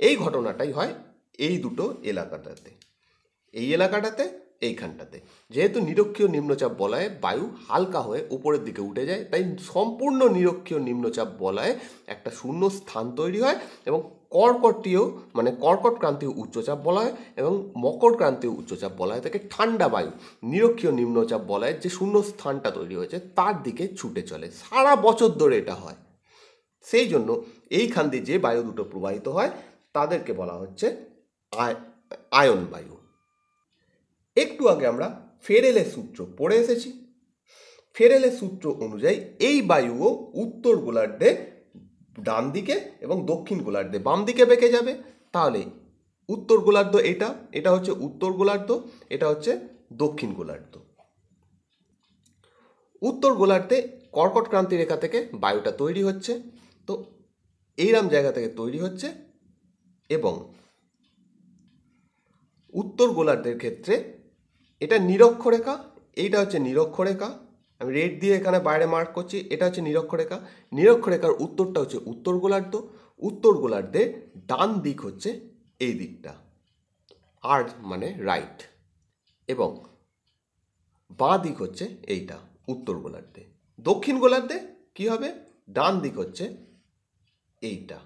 এই ঘটনাটাই হয় এই দুটো এলাকাটাতে এই এলাকাটাতে এইখানটাতে যেহেতু নিরক্ষীয় নিম্নচাপ বলয়ে বায়ু হালকা হয়ে উপরের দিকে উঠে যায় তাই সম্পূর্ণ নিরক্ষীয় নিম্নচাপ বলয়ে একটা শূন্য স্থান তৈরি হয় এবং কর্কটীয় মানে কর্কট ক্রান্তীয় উচ্চচাপ বলা হয় এবং মকর ক্রান্তীয় উচ্চচাপ বলা হয় তাকে ঠান্ডা বায়ু নিরক্ষীয় নিম্নচাপ বলা হয় যে শূন্য স্থানটা তৈরি হয়েছে তার দিকে ছুটে চলে সারা বছর ধরে এটা হয় সেই জন্য এইখান দিয়ে যে বায়ু দুটো প্রবাহিত হয় তাদেরকে বলা হচ্ছে আয়ন বায়ু একটু আগে আমরা ফেরেলের সূত্র পড়ে এসেছি ফেরেলের সূত্র অনুযায়ী এই বায়ুও উত্তর গোলার্ধে ডান দিকে এবং দক্ষিণ গোলার্ধে বাম দিকে বেঁকে যাবে তাহলে উত্তর গোলার্ধ এটা এটা হচ্ছে উত্তর গোলার্ধ এটা হচ্ছে দক্ষিণ গোলার্ধ উত্তর গোলার্ধে কর্কট ক্রান্তি রেখা থেকে বায়ুটা তৈরি হচ্ছে তো এইরাম জায়গা থেকে তৈরি হচ্ছে এবং উত্তর গোলার্ধের ক্ষেত্রে এটা নিরক্ষরেখা এইটা হচ্ছে নিরক্ষরেখা আমি রেড দিয়ে এখানে বাইরে মার্ক করছি এটা হচ্ছে নিরক্ষরেখা নিরক্ষরেখার উত্তরটা হচ্ছে উত্তর গোলার্ধ উত্তর গোলার্ধে ডান দিক হচ্ছে এই দিকটা আর মানে রাইট এবং বাঁ দিক হচ্ছে এইটা উত্তর গোলার্ধে দক্ষিণ গোলার্ধে কি হবে ডান দিক হচ্ছে এইটা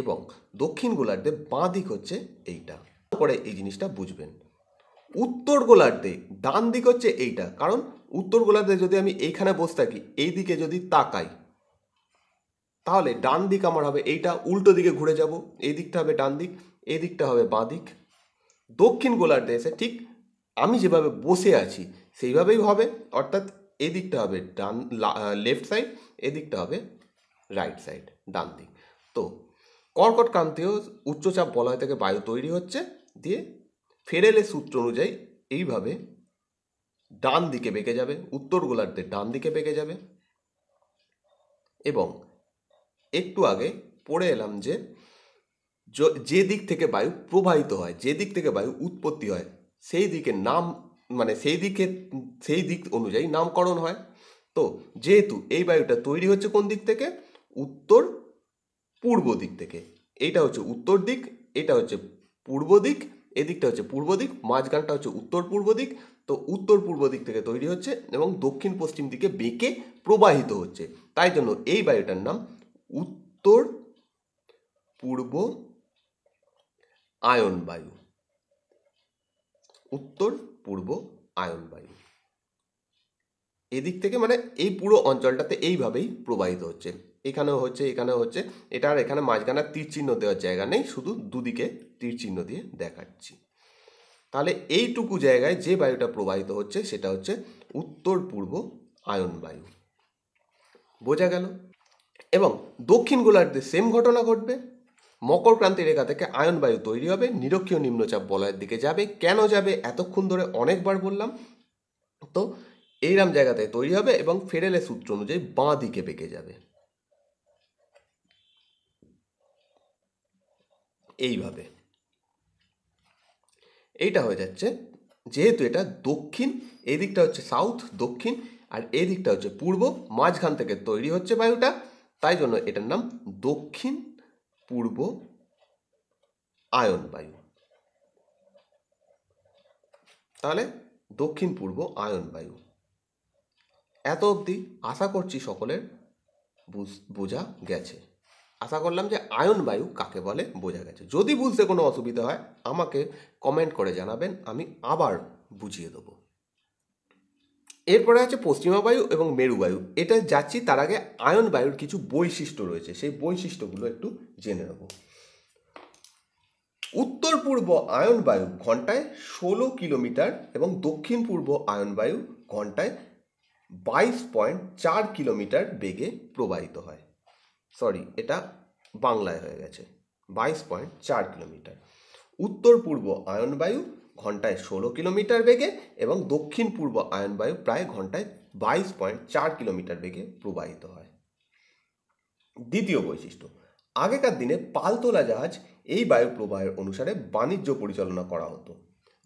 এবং দক্ষিণ গোলার্ধে বাঁ দিক হচ্ছে এইটা তারপরে এই জিনিসটা বুঝবেন উত্তর গোলার্ধে ডান দিক হচ্ছে এইটা কারণ উত্তর গোলার্ধে যদি আমি এইখানে বসে থাকি এই দিকে যদি তাকাই তাহলে ডান দিক আমার হবে এইটা উল্টো দিকে ঘুরে যাব এই দিকটা হবে ডান দিক এই দিকটা হবে বাঁ দিক দক্ষিণ গোলার্ধে এসে ঠিক আমি যেভাবে বসে আছি সেইভাবেই হবে অর্থাৎ এদিকটা হবে ডান লেফট সাইড এদিকটা হবে রাইট সাইড ডান দিক তো কর্কট ক্রান্তীয় উচ্চচাপ হয়ে থেকে বায়ু তৈরি হচ্ছে দিয়ে ফেরেলে সূত্র অনুযায়ী এইভাবে ডান দিকে বেঁকে যাবে উত্তর গোলার্ধে ডান দিকে বেঁকে যাবে এবং একটু আগে পড়ে এলাম যে যে দিক থেকে বায়ু প্রবাহিত হয় যে দিক থেকে বায়ু উৎপত্তি হয় সেই দিকে নাম মানে সেই দিকে সেই দিক অনুযায়ী নামকরণ হয় তো যেহেতু এই বায়ুটা তৈরি হচ্ছে কোন দিক থেকে উত্তর পূর্ব দিক থেকে এইটা হচ্ছে উত্তর দিক এটা হচ্ছে পূর্ব দিক এদিকটা হচ্ছে পূর্ব দিক মাঝখানটা হচ্ছে উত্তর পূর্ব দিক তো উত্তর পূর্ব দিক থেকে তৈরি হচ্ছে এবং দক্ষিণ পশ্চিম দিকে বেঁকে প্রবাহিত হচ্ছে তাই জন্য এই বায়ুটার নাম উত্তর পূর্ব আয়ন বায়ু উত্তর পূর্ব আয়ন বায়ু এদিক থেকে মানে এই পুরো অঞ্চলটাতে এইভাবেই প্রবাহিত হচ্ছে এখানেও হচ্ছে এখানেও হচ্ছে এটা আর এখানে মাঝখানে তীরচিহ্ন দেওয়ার জায়গা নেই শুধু দুদিকে তীরচিহ্ন দিয়ে দেখাচ্ছি তাহলে এইটুকু জায়গায় যে বায়ুটা প্রবাহিত হচ্ছে সেটা হচ্ছে উত্তর পূর্ব আয়ন বায়ু বোঝা গেল এবং দক্ষিণ গোলার্ধে সেম ঘটনা ঘটবে মকর ক্রান্তি রেখা থেকে আয়ন বায়ু তৈরি হবে নিরক্ষীয় নিম্নচাপ বলয়ের দিকে যাবে কেন যাবে এতক্ষণ ধরে অনেকবার বললাম তো এইরাম জায়গাতে তৈরি হবে এবং ফেরেলে সূত্র অনুযায়ী বাঁ দিকে বেঁকে যাবে এইভাবে এইটা হয়ে যাচ্ছে যেহেতু এটা দক্ষিণ এই দিকটা হচ্ছে সাউথ দক্ষিণ আর এই দিকটা হচ্ছে পূর্ব মাঝখান থেকে তৈরি হচ্ছে বায়ুটা তাই জন্য এটার নাম দক্ষিণ পূর্ব আয়ন বায়ু তাহলে দক্ষিণ পূর্ব আয়ন বায়ু এত অবধি আশা করছি সকলের বুঝ বোঝা গেছে আশা করলাম যে আয়ন বায়ু কাকে বলে বোঝা গেছে যদি বুঝতে কোনো অসুবিধা হয় আমাকে কমেন্ট করে জানাবেন আমি আবার বুঝিয়ে দেবো এরপরে আছে পশ্চিমা বায়ু এবং মেরু বায়ু এটা যাচ্ছি তার আগে আয়ন বায়ুর কিছু বৈশিষ্ট্য রয়েছে সেই বৈশিষ্ট্যগুলো একটু জেনে নেব উত্তর পূর্ব আয়ন বায়ু ঘন্টায় ষোলো কিলোমিটার এবং দক্ষিণ পূর্ব আয়ন বায়ু ঘন্টায় বাইশ পয়েন্ট চার কিলোমিটার বেগে প্রবাহিত হয় সরি এটা বাংলায় হয়ে গেছে বাইশ পয়েন্ট চার কিলোমিটার উত্তর পূর্ব আয়নবায়ু ঘন্টায় ষোলো কিলোমিটার বেগে এবং দক্ষিণ পূর্ব আয়নবায়ু প্রায় ঘন্টায় বাইশ পয়েন্ট চার কিলোমিটার বেগে প্রবাহিত হয় দ্বিতীয় বৈশিষ্ট্য আগেকার দিনে পালতোলা জাহাজ এই বায়ু প্রবাহের অনুসারে বাণিজ্য পরিচালনা করা হতো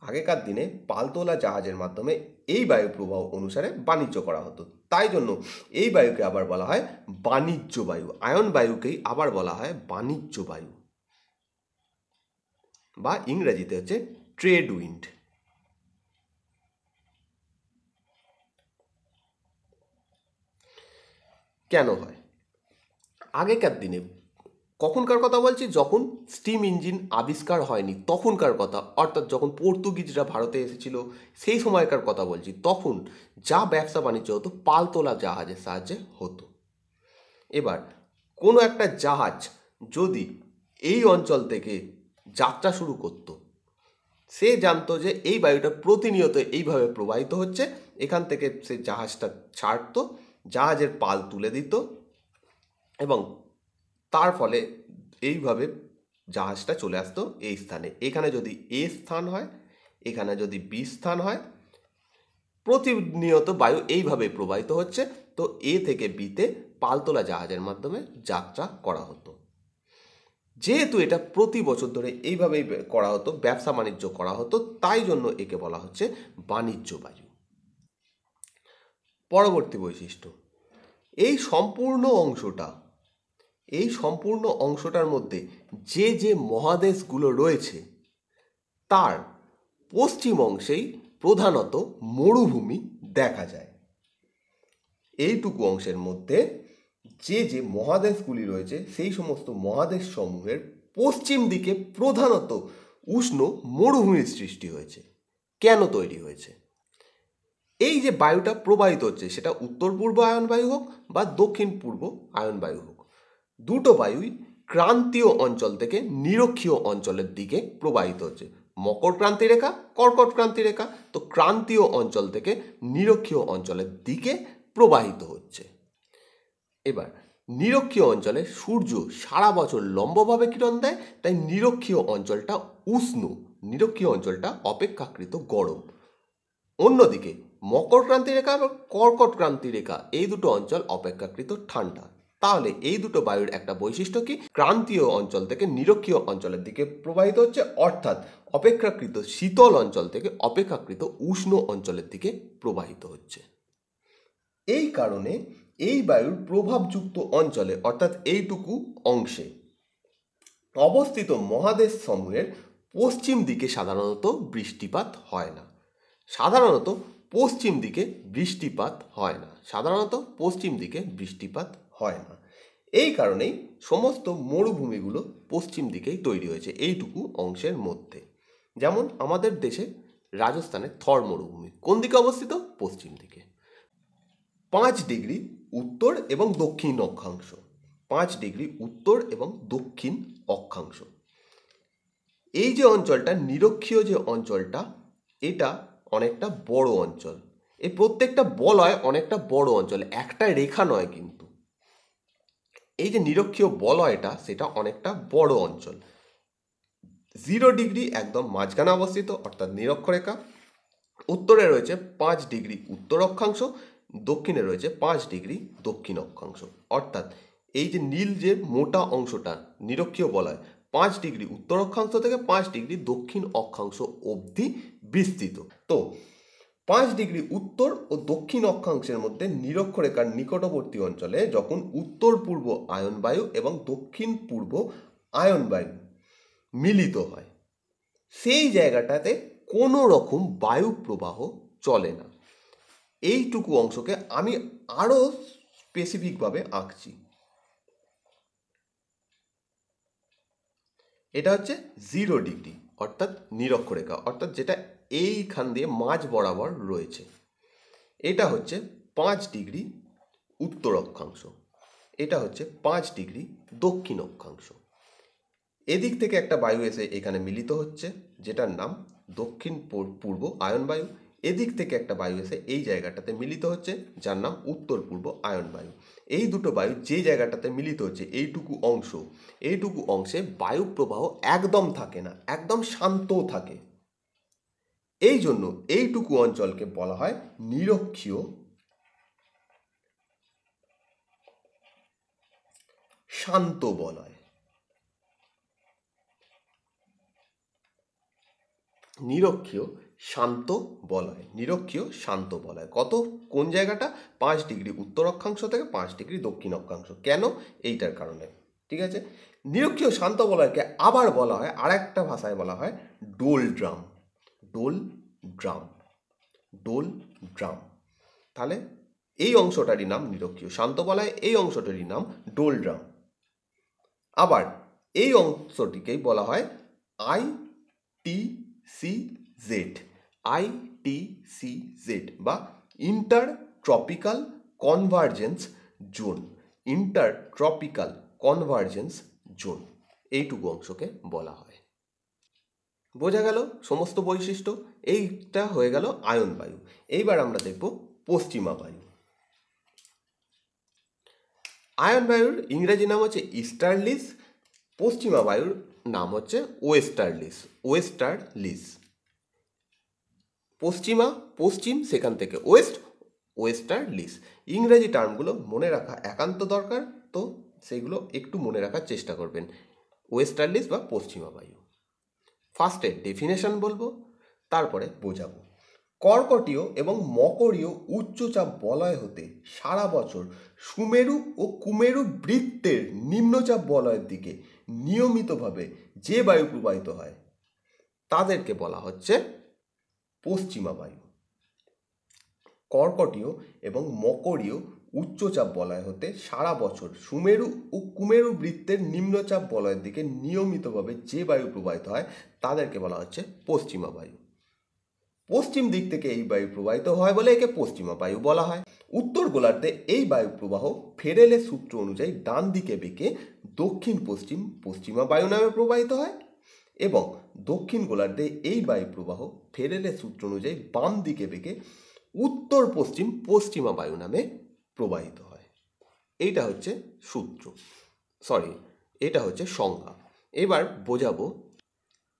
আগেকার দিনে পালতোলা জাহাজের মাধ্যমে এই বায়ু প্রবাহ অনুসারে বাণিজ্য করা হতো তাই জন্য এই বায়ুকে আবার বলা হয় বাণিজ্য বায়ু আয়ন বায়ুকেই আবার বলা হয় বাণিজ্য বায়ু বা ইংরেজিতে হচ্ছে ট্রেড উইন্ড কেন হয় আগেকার দিনে কখনকার কথা বলছি যখন স্টিম ইঞ্জিন আবিষ্কার হয়নি তখনকার কথা অর্থাৎ যখন পর্তুগিজরা ভারতে এসেছিল সেই সময়কার কথা বলছি তখন যা ব্যবসা বাণিজ্য হতো পালতোলা জাহাজের সাহায্যে হতো এবার কোনো একটা জাহাজ যদি এই অঞ্চল থেকে যাত্রা শুরু করত সে জানতো যে এই বায়ুটা প্রতিনিয়ত এইভাবে প্রবাহিত হচ্ছে এখান থেকে সে জাহাজটা ছাড়তো জাহাজের পাল তুলে দিত এবং তার ফলে এইভাবে জাহাজটা চলে আসতো এই স্থানে এখানে যদি এ স্থান হয় এখানে যদি বি স্থান হয় প্রতিনিয়ত বায়ু এইভাবে প্রবাহিত হচ্ছে তো এ থেকে বিতে পালতোলা জাহাজের মাধ্যমে যাত্রা করা হতো যেহেতু এটা প্রতি বছর ধরে এইভাবেই করা হতো ব্যবসা বাণিজ্য করা হতো তাই জন্য একে বলা হচ্ছে বাণিজ্য বায়ু পরবর্তী বৈশিষ্ট্য এই সম্পূর্ণ অংশটা এই সম্পূর্ণ অংশটার মধ্যে যে যে মহাদেশগুলো রয়েছে তার পশ্চিম অংশেই প্রধানত মরুভূমি দেখা যায় এইটুকু অংশের মধ্যে যে যে মহাদেশগুলি রয়েছে সেই সমস্ত মহাদেশ সমূহের পশ্চিম দিকে প্রধানত উষ্ণ মরুভূমির সৃষ্টি হয়েছে কেন তৈরি হয়েছে এই যে বায়ুটা প্রবাহিত হচ্ছে সেটা উত্তর পূর্ব আয়ন বায়ু হোক বা দক্ষিণ পূর্ব আয়ন বায়ু হোক দুটো বায়ুই ক্রান্তীয় অঞ্চল থেকে নিরক্ষীয় অঞ্চলের দিকে প্রবাহিত হচ্ছে মকর ক্রান্তি রেখা কর্কট ক্রান্তি রেখা তো ক্রান্তীয় অঞ্চল থেকে নিরক্ষীয় অঞ্চলের দিকে প্রবাহিত হচ্ছে এবার নিরক্ষীয় অঞ্চলে সূর্য সারা বছর লম্বভাবে কিরণ দেয় তাই নিরক্ষীয় অঞ্চলটা উষ্ণ নিরক্ষীয় অঞ্চলটা অপেক্ষাকৃত গরম অন্যদিকে মকর ক্রান্তি রেখা এবং কর্কট ক্রান্তি রেখা এই দুটো অঞ্চল অপেক্ষাকৃত ঠান্ডা তাহলে এই দুটো বায়ুর একটা বৈশিষ্ট্য কি ক্রান্তীয় অঞ্চল থেকে নিরক্ষীয় অঞ্চলের দিকে প্রবাহিত হচ্ছে অর্থাৎ অপেক্ষাকৃত শীতল অঞ্চল থেকে অপেক্ষাকৃত উষ্ণ অঞ্চলের দিকে প্রবাহিত হচ্ছে এই কারণে এই বায়ুর প্রভাবযুক্ত অঞ্চলে অর্থাৎ এইটুকু অংশে অবস্থিত মহাদেশ সমূহের পশ্চিম দিকে সাধারণত বৃষ্টিপাত হয় না সাধারণত পশ্চিম দিকে বৃষ্টিপাত হয় না সাধারণত পশ্চিম দিকে বৃষ্টিপাত হয় না এই কারণেই সমস্ত মরুভূমিগুলো পশ্চিম দিকেই তৈরি হয়েছে এইটুকু অংশের মধ্যে যেমন আমাদের দেশে রাজস্থানে থর মরুভূমি কোন দিকে অবস্থিত পশ্চিম দিকে পাঁচ ডিগ্রি উত্তর এবং দক্ষিণ অক্ষাংশ পাঁচ ডিগ্রি উত্তর এবং দক্ষিণ অক্ষাংশ এই যে অঞ্চলটা নিরক্ষীয় যে অঞ্চলটা এটা অনেকটা বড় অঞ্চল এই প্রত্যেকটা বলয় অনেকটা বড় অঞ্চল একটা রেখা নয় কিন্তু এই যে নিরক্ষীয় বলয়টা সেটা অনেকটা বড় অঞ্চল জিরো ডিগ্রি একদম মাঝখানে অবস্থিত অর্থাৎ নিরক্ষরেখা উত্তরে রয়েছে পাঁচ ডিগ্রি উত্তর অক্ষাংশ দক্ষিণে রয়েছে পাঁচ ডিগ্রি দক্ষিণ অক্ষাংশ অর্থাৎ এই যে নীল যে মোটা অংশটা নিরক্ষীয় বলয় পাঁচ ডিগ্রি উত্তর অক্ষাংশ থেকে পাঁচ ডিগ্রি দক্ষিণ অক্ষাংশ অবধি বিস্তৃত তো পাঁচ ডিগ্রি উত্তর ও দক্ষিণ অক্ষাংশের মধ্যে নিরক্ষরেখার নিকটবর্তী অঞ্চলে যখন উত্তর পূর্ব আয়ন বায়ু এবং দক্ষিণ পূর্ব আয়ন বায়ু মিলিত হয় সেই জায়গাটাতে কোনো রকম বায়ু প্রবাহ চলে না এইটুকু অংশকে আমি আরও স্পেসিফিকভাবে আঁকছি এটা হচ্ছে জিরো ডিগ্রি অর্থাৎ নিরক্ষরেখা অর্থাৎ যেটা এইখান দিয়ে মাঝ বরাবর রয়েছে এটা হচ্ছে পাঁচ ডিগ্রি উত্তর অক্ষাংশ এটা হচ্ছে পাঁচ ডিগ্রি দক্ষিণ অক্ষাংশ এদিক থেকে একটা বায়ু এসে এখানে মিলিত হচ্ছে যেটার নাম দক্ষিণ পূর্ব আয়ন বায়ু এদিক থেকে একটা বায়ু এসে এই জায়গাটাতে মিলিত হচ্ছে যার নাম উত্তর পূর্ব আয়ন বায়ু এই দুটো বায়ু যে জায়গাটাতে মিলিত হচ্ছে এইটুকু অংশ এইটুকু অংশে বায়ু প্রবাহ একদম থাকে না একদম শান্তও থাকে এই জন্য এইটুকু অঞ্চলকে বলা হয় নিরক্ষীয় শান্ত বলয় নিরক্ষীয় শান্ত বলয় নিরক্ষীয় শান্ত বলয় কত কোন জায়গাটা পাঁচ ডিগ্রি উত্তর অক্ষাংশ থেকে পাঁচ ডিগ্রি দক্ষিণ অক্ষাংশ কেন এইটার কারণে ঠিক আছে নিরক্ষীয় শান্ত বলয়কে আবার বলা হয় আর একটা ভাষায় বলা হয় doldrum doldrum doldrum তাহলে এই অংশটারই নাম নিরক্ষীয় শান্তবলায় এই অংশটারই নাম ডোল ড্রাম আবার এই অংশটিকেই বলা হয় I T C Z I T C Z বা intertropical convergence zone intertropical convergence zone এইটুকু অংশকে বলা হয় বোঝা গেল সমস্ত বৈশিষ্ট্য এইটা হয়ে গেল আয়ন বায়ু এইবার আমরা দেখব পশ্চিমা বায়ু আয়ন বায়ুর ইংরেজি নাম হচ্ছে ইস্টার্লিস পশ্চিমা বায়ুর নাম হচ্ছে ওয়েস্টার্লিস ওয়েস্টার্লিস পশ্চিমা পশ্চিম সেখান থেকে ওয়েস্ট ওয়েস্টার্লিস ইংরেজি টার্মগুলো মনে রাখা একান্ত দরকার তো সেগুলো একটু মনে রাখার চেষ্টা করবেন ওয়েস্টার্লিস বা পশ্চিমা বায়ু ফার্স্টে ডেফিনেশন বলবো তারপরে বোঝাবো কর্কটীয় এবং মকরীয় উচ্চচাপ বলয় হতে সারা বছর সুমেরু ও কুমেরু বৃত্তের নিম্নচাপ বলয়ের দিকে নিয়মিতভাবে যে বায়ু প্রবাহিত হয় তাদেরকে বলা হচ্ছে পশ্চিমা বায়ু কর্কটীয় এবং মকরীয় উচ্চচাপ বলয় হতে সারা বছর সুমেরু ও কুমেরু বৃত্তের নিম্নচাপ বলয়ের দিকে নিয়মিতভাবে যে বায়ু প্রবাহিত হয় তাদেরকে বলা হচ্ছে পশ্চিমা বায়ু পশ্চিম দিক থেকে এই বায়ু প্রবাহিত হয় বলে একে পশ্চিমা বায়ু বলা হয় উত্তর গোলার্ধে এই বায়ু প্রবাহ ফেরেলের সূত্র অনুযায়ী ডান দিকে বেঁকে দক্ষিণ পশ্চিম পশ্চিমা বায়ু নামে প্রবাহিত হয় এবং দক্ষিণ গোলার্ধে এই বায়ু প্রবাহ ফেরেলের সূত্র অনুযায়ী বাম দিকে বেঁকে উত্তর পশ্চিম পশ্চিমা বায়ু নামে প্রবাহিত হয় এইটা হচ্ছে সূত্র সরি এটা হচ্ছে সংজ্ঞা এবার বোঝাবো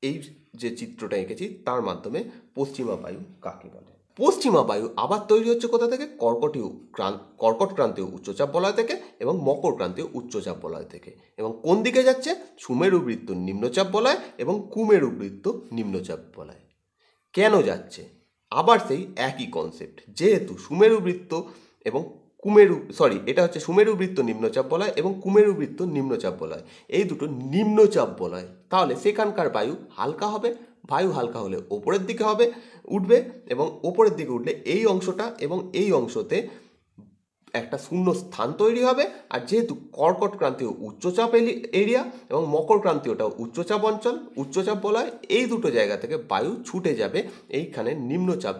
এই যে চিত্রটা এঁকেছি তার মাধ্যমে পশ্চিমা বায়ু কাকে বলে পশ্চিমা বায়ু আবার তৈরি হচ্ছে কোথা থেকে কর্কটীয় কর্কট ক্রান্তীয় উচ্চচাপ বলয় থেকে এবং মকর ক্রান্তীয় উচ্চচাপ বলয় থেকে এবং কোন দিকে যাচ্ছে সুমেরু বৃত্ত নিম্নচাপ বলয় এবং কুমেরু বৃত্ত নিম্নচাপ বলয় কেন যাচ্ছে আবার সেই একই কনসেপ্ট যেহেতু সুমেরু বৃত্ত এবং কুমেরু সরি এটা হচ্ছে সুমেরু বৃত্ত নিম্নচাপ বলয় এবং কুমেরু বৃত্ত নিম্নচাপ বলয় এই দুটো নিম্নচাপ বলয় তাহলে সেখানকার বায়ু হালকা হবে বায়ু হালকা হলে ওপরের দিকে হবে উঠবে এবং ওপরের দিকে উঠলে এই অংশটা এবং এই অংশতে একটা শূন্য স্থান তৈরি হবে আর যেহেতু কর্কট ক্রান্তীয় উচ্চচাপ এরিয়া এবং মকর ক্রান্তীয়টাও উচ্চচাপ অঞ্চল উচ্চচাপ বলয় এই দুটো জায়গা থেকে বায়ু ছুটে যাবে এইখানে নিম্নচাপ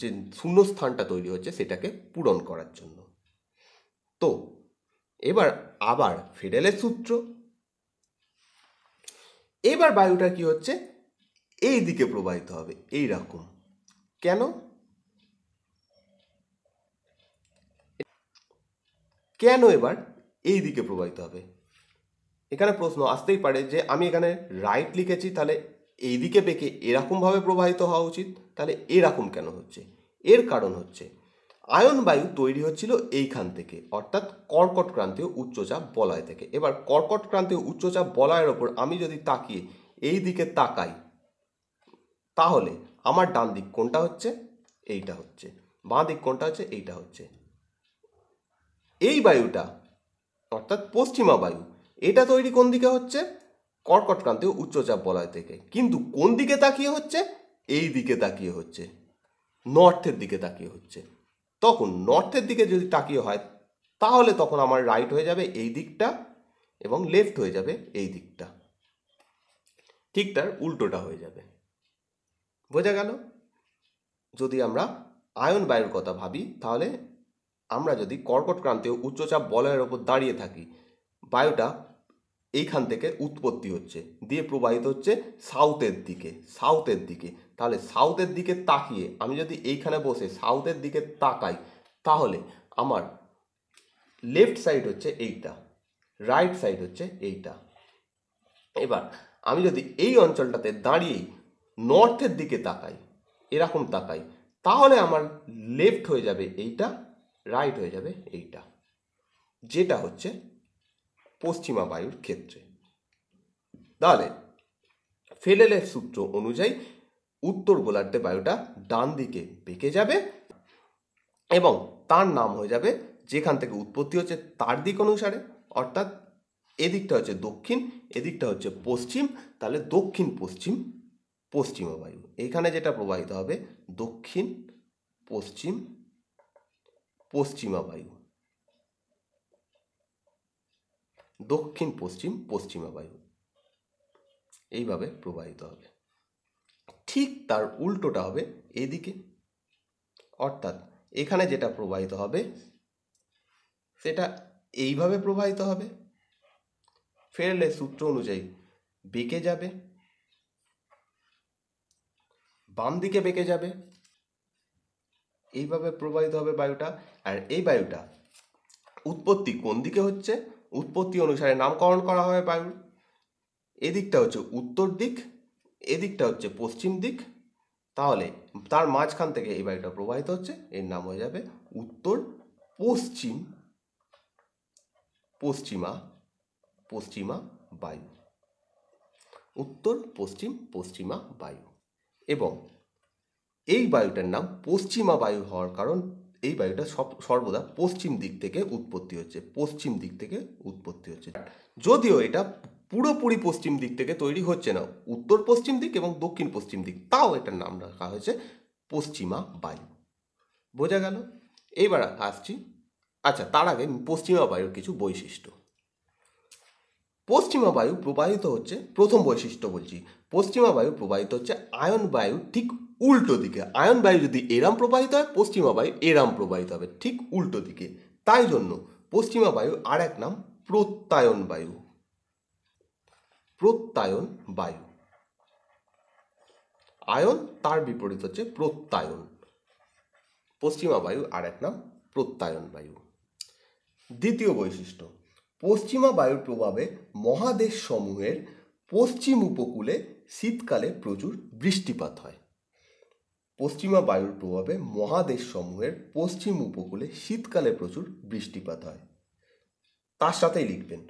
যে শূন্যস্থানটা তৈরি হচ্ছে সেটাকে পূরণ করার জন্য তো এবার আবার ফিডেলের সূত্র এবার বায়ুটা কি হচ্ছে এই দিকে প্রবাহিত হবে এই রকম কেন কেন এবার এই দিকে প্রবাহিত হবে এখানে প্রশ্ন আসতেই পারে যে আমি এখানে রাইট লিখেছি তাহলে এই দিকে বেঁকে এরকমভাবে প্রবাহিত হওয়া উচিত তাহলে এরকম কেন হচ্ছে এর কারণ হচ্ছে আয়ন বায়ু তৈরি হচ্ছিল এইখান থেকে অর্থাৎ কর্কট ক্রান্তীয় উচ্চচাপ বলয় থেকে এবার কর্কট ক্রান্তীয় উচ্চচাপ বলয়ের ওপর আমি যদি তাকিয়ে এই দিকে তাকাই তাহলে আমার ডান দিক কোনটা হচ্ছে এইটা হচ্ছে বাঁ দিক কোনটা হচ্ছে এইটা হচ্ছে এই বায়ুটা অর্থাৎ পশ্চিমা বায়ু এটা তৈরি কোন দিকে হচ্ছে কর্কটক্রান্তীয় উচ্চচাপ বলয় থেকে কিন্তু কোন দিকে তাকিয়ে হচ্ছে এই দিকে তাকিয়ে হচ্ছে নর্থের দিকে তাকিয়ে হচ্ছে তখন নর্থের দিকে যদি তাকিয়ে হয় তাহলে তখন আমার রাইট হয়ে যাবে এই দিকটা এবং লেফট হয়ে যাবে এই দিকটা ঠিক তার উল্টোটা হয়ে যাবে বোঝা গেল যদি আমরা আয়ন বায়ুর কথা ভাবি তাহলে আমরা যদি কর্কট ও উচ্চচাপ বলয়ের ওপর দাঁড়িয়ে থাকি বায়ুটা এইখান থেকে উৎপত্তি হচ্ছে দিয়ে প্রবাহিত হচ্ছে সাউথের দিকে সাউথের দিকে তাহলে সাউথের দিকে তাকিয়ে আমি যদি এইখানে বসে সাউথের দিকে তাকাই তাহলে আমার লেফট সাইড হচ্ছে এইটা রাইট সাইড হচ্ছে এইটা এবার আমি যদি এই অঞ্চলটাতে দাঁড়িয়ে নর্থের দিকে তাকাই এরকম তাকাই তাহলে আমার লেফট হয়ে যাবে এইটা রাইট হয়ে যাবে এইটা যেটা হচ্ছে পশ্চিমা বায়ুর ক্ষেত্রে তাহলে ফেলেলের সূত্র অনুযায়ী উত্তর গোলার্ধে বায়ুটা ডান দিকে বেঁকে যাবে এবং তার নাম হয়ে যাবে যেখান থেকে উৎপত্তি হচ্ছে তার দিক অনুসারে অর্থাৎ এদিকটা হচ্ছে দক্ষিণ এদিকটা হচ্ছে পশ্চিম তাহলে দক্ষিণ পশ্চিম পশ্চিমা বায়ু এখানে যেটা প্রবাহিত হবে দক্ষিণ পশ্চিম পশ্চিমা বায়ু দক্ষিণ পশ্চিম পশ্চিমা বায়ু এইভাবে প্রবাহিত হবে ঠিক তার উল্টোটা হবে এদিকে অর্থাৎ এখানে যেটা প্রবাহিত হবে সেটা এইভাবে প্রবাহিত হবে ফেরলে সূত্র অনুযায়ী বেঁকে যাবে বাম দিকে বেঁকে যাবে এইভাবে প্রবাহিত হবে বায়ুটা আর এই বায়ুটা উৎপত্তি কোন দিকে হচ্ছে উৎপত্তি অনুসারে নামকরণ করা হবে বায়ুর এদিকটা হচ্ছে উত্তর দিক এদিকটা হচ্ছে পশ্চিম দিক তাহলে তার মাঝখান থেকে এই বায়ুটা প্রবাহিত হচ্ছে এর নাম হয়ে যাবে উত্তর পশ্চিম পশ্চিমা পশ্চিমা বায়ু উত্তর পশ্চিম পশ্চিমা বায়ু এবং এই বায়ুটার নাম পশ্চিমা বায়ু হওয়ার কারণ এই বায়ুটা সব সর্বদা পশ্চিম দিক থেকে উৎপত্তি হচ্ছে পশ্চিম দিক থেকে উৎপত্তি হচ্ছে যদিও এটা পুরোপুরি পশ্চিম দিক থেকে তৈরি হচ্ছে না উত্তর পশ্চিম দিক এবং দক্ষিণ পশ্চিম দিক তাও এটার নাম রাখা হয়েছে পশ্চিমা বায়ু বোঝা গেল এইবার আসছি আচ্ছা তার আগে পশ্চিমা বায়ুর কিছু বৈশিষ্ট্য পশ্চিমা বায়ু প্রবাহিত হচ্ছে প্রথম বৈশিষ্ট্য বলছি পশ্চিমা বায়ু প্রবাহিত হচ্ছে আয়ন বায়ু ঠিক উল্টো দিকে আয়ন বায়ু যদি এরাম প্রবাহিত হয় পশ্চিমা বায়ু এরাম প্রবাহিত হবে ঠিক উল্টো দিকে তাই জন্য পশ্চিমা বায়ু আর এক নাম প্রত্যায়ন বায়ু প্রত্যায়ন বায়ু আয়ন তার বিপরীত হচ্ছে প্রত্যায়ন পশ্চিমা বায়ু আর এক নাম প্রত্যায়ন বায়ু দ্বিতীয় বৈশিষ্ট্য পশ্চিমা বায়ুর প্রভাবে মহাদেশ সমূহের পশ্চিম উপকূলে শীতকালে প্রচুর বৃষ্টিপাত হয় পশ্চিমা বায়ুর প্রভাবে মহাদেশ সমূহের পশ্চিম উপকূলে শীতকালে প্রচুর বৃষ্টিপাত হয় তার সাথেই লিখবেন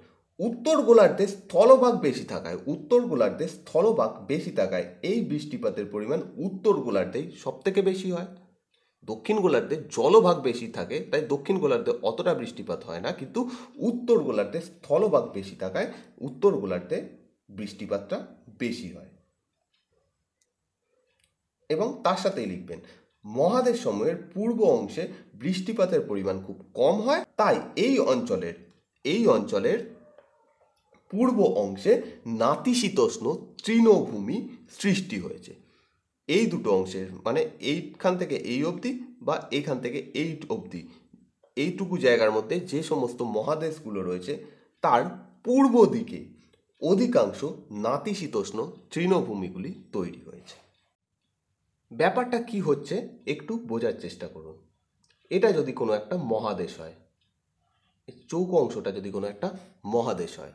উত্তর গোলার্ধে স্থলভাগ বেশি থাকায় উত্তর গোলার্ধে স্থলভাগ বেশি থাকায় এই বৃষ্টিপাতের পরিমাণ উত্তর গোলার্ধেই সব থেকে বেশি হয় দক্ষিণ গোলার্ধে জলভাগ বেশি থাকে তাই দক্ষিণ গোলার্ধে অতটা বৃষ্টিপাত হয় না কিন্তু উত্তর গোলার্ধে স্থলভাগ বেশি থাকায় উত্তর গোলার্ধে বৃষ্টিপাতটা বেশি হয় এবং তার সাথেই লিখবেন মহাদেশ সময়ের পূর্ব অংশে বৃষ্টিপাতের পরিমাণ খুব কম হয় তাই এই অঞ্চলের এই অঞ্চলের পূর্ব অংশে নাতিশীতোষ্ণ তৃণভূমি সৃষ্টি হয়েছে এই দুটো অংশের মানে এইখান থেকে এই অবধি বা এইখান থেকে এই অবধি এইটুকু জায়গার মধ্যে যে সমস্ত মহাদেশগুলো রয়েছে তার পূর্ব দিকে অধিকাংশ নাতিশীতোষ্ণ তৃণভূমিগুলি তৈরি হয়েছে ব্যাপারটা কি হচ্ছে একটু বোঝার চেষ্টা করুন এটা যদি কোনো একটা মহাদেশ হয় চৌকো অংশটা যদি কোনো একটা মহাদেশ হয়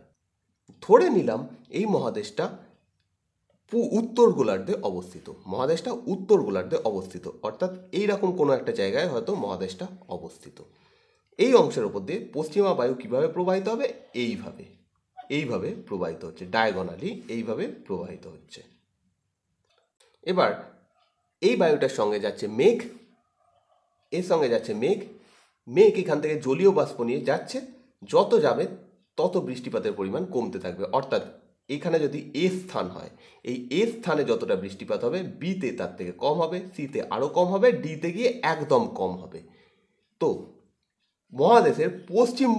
ধরে নিলাম এই মহাদেশটা উত্তর গোলার্ধে অবস্থিত মহাদেশটা উত্তর গোলার্ধে অবস্থিত অর্থাৎ এইরকম কোনো একটা জায়গায় হয়তো মহাদেশটা অবস্থিত এই অংশের ওপর দিয়ে পশ্চিমা বায়ু কীভাবে প্রবাহিত হবে এইভাবে এইভাবে প্রবাহিত হচ্ছে ডায়াগোনালি এইভাবে প্রবাহিত হচ্ছে এবার এই বায়ুটার সঙ্গে যাচ্ছে মেঘ এর সঙ্গে যাচ্ছে মেঘ মেঘ এখান থেকে জলীয় বাষ্প নিয়ে যাচ্ছে যত যাবে তত বৃষ্টিপাতের পরিমাণ কমতে থাকবে অর্থাৎ এখানে যদি এ স্থান হয় এই এ স্থানে যতটা বৃষ্টিপাত হবে বিতে তার থেকে কম হবে সিতে আরও কম হবে ডিতে গিয়ে একদম কম হবে তো মহাদেশের পশ্চিম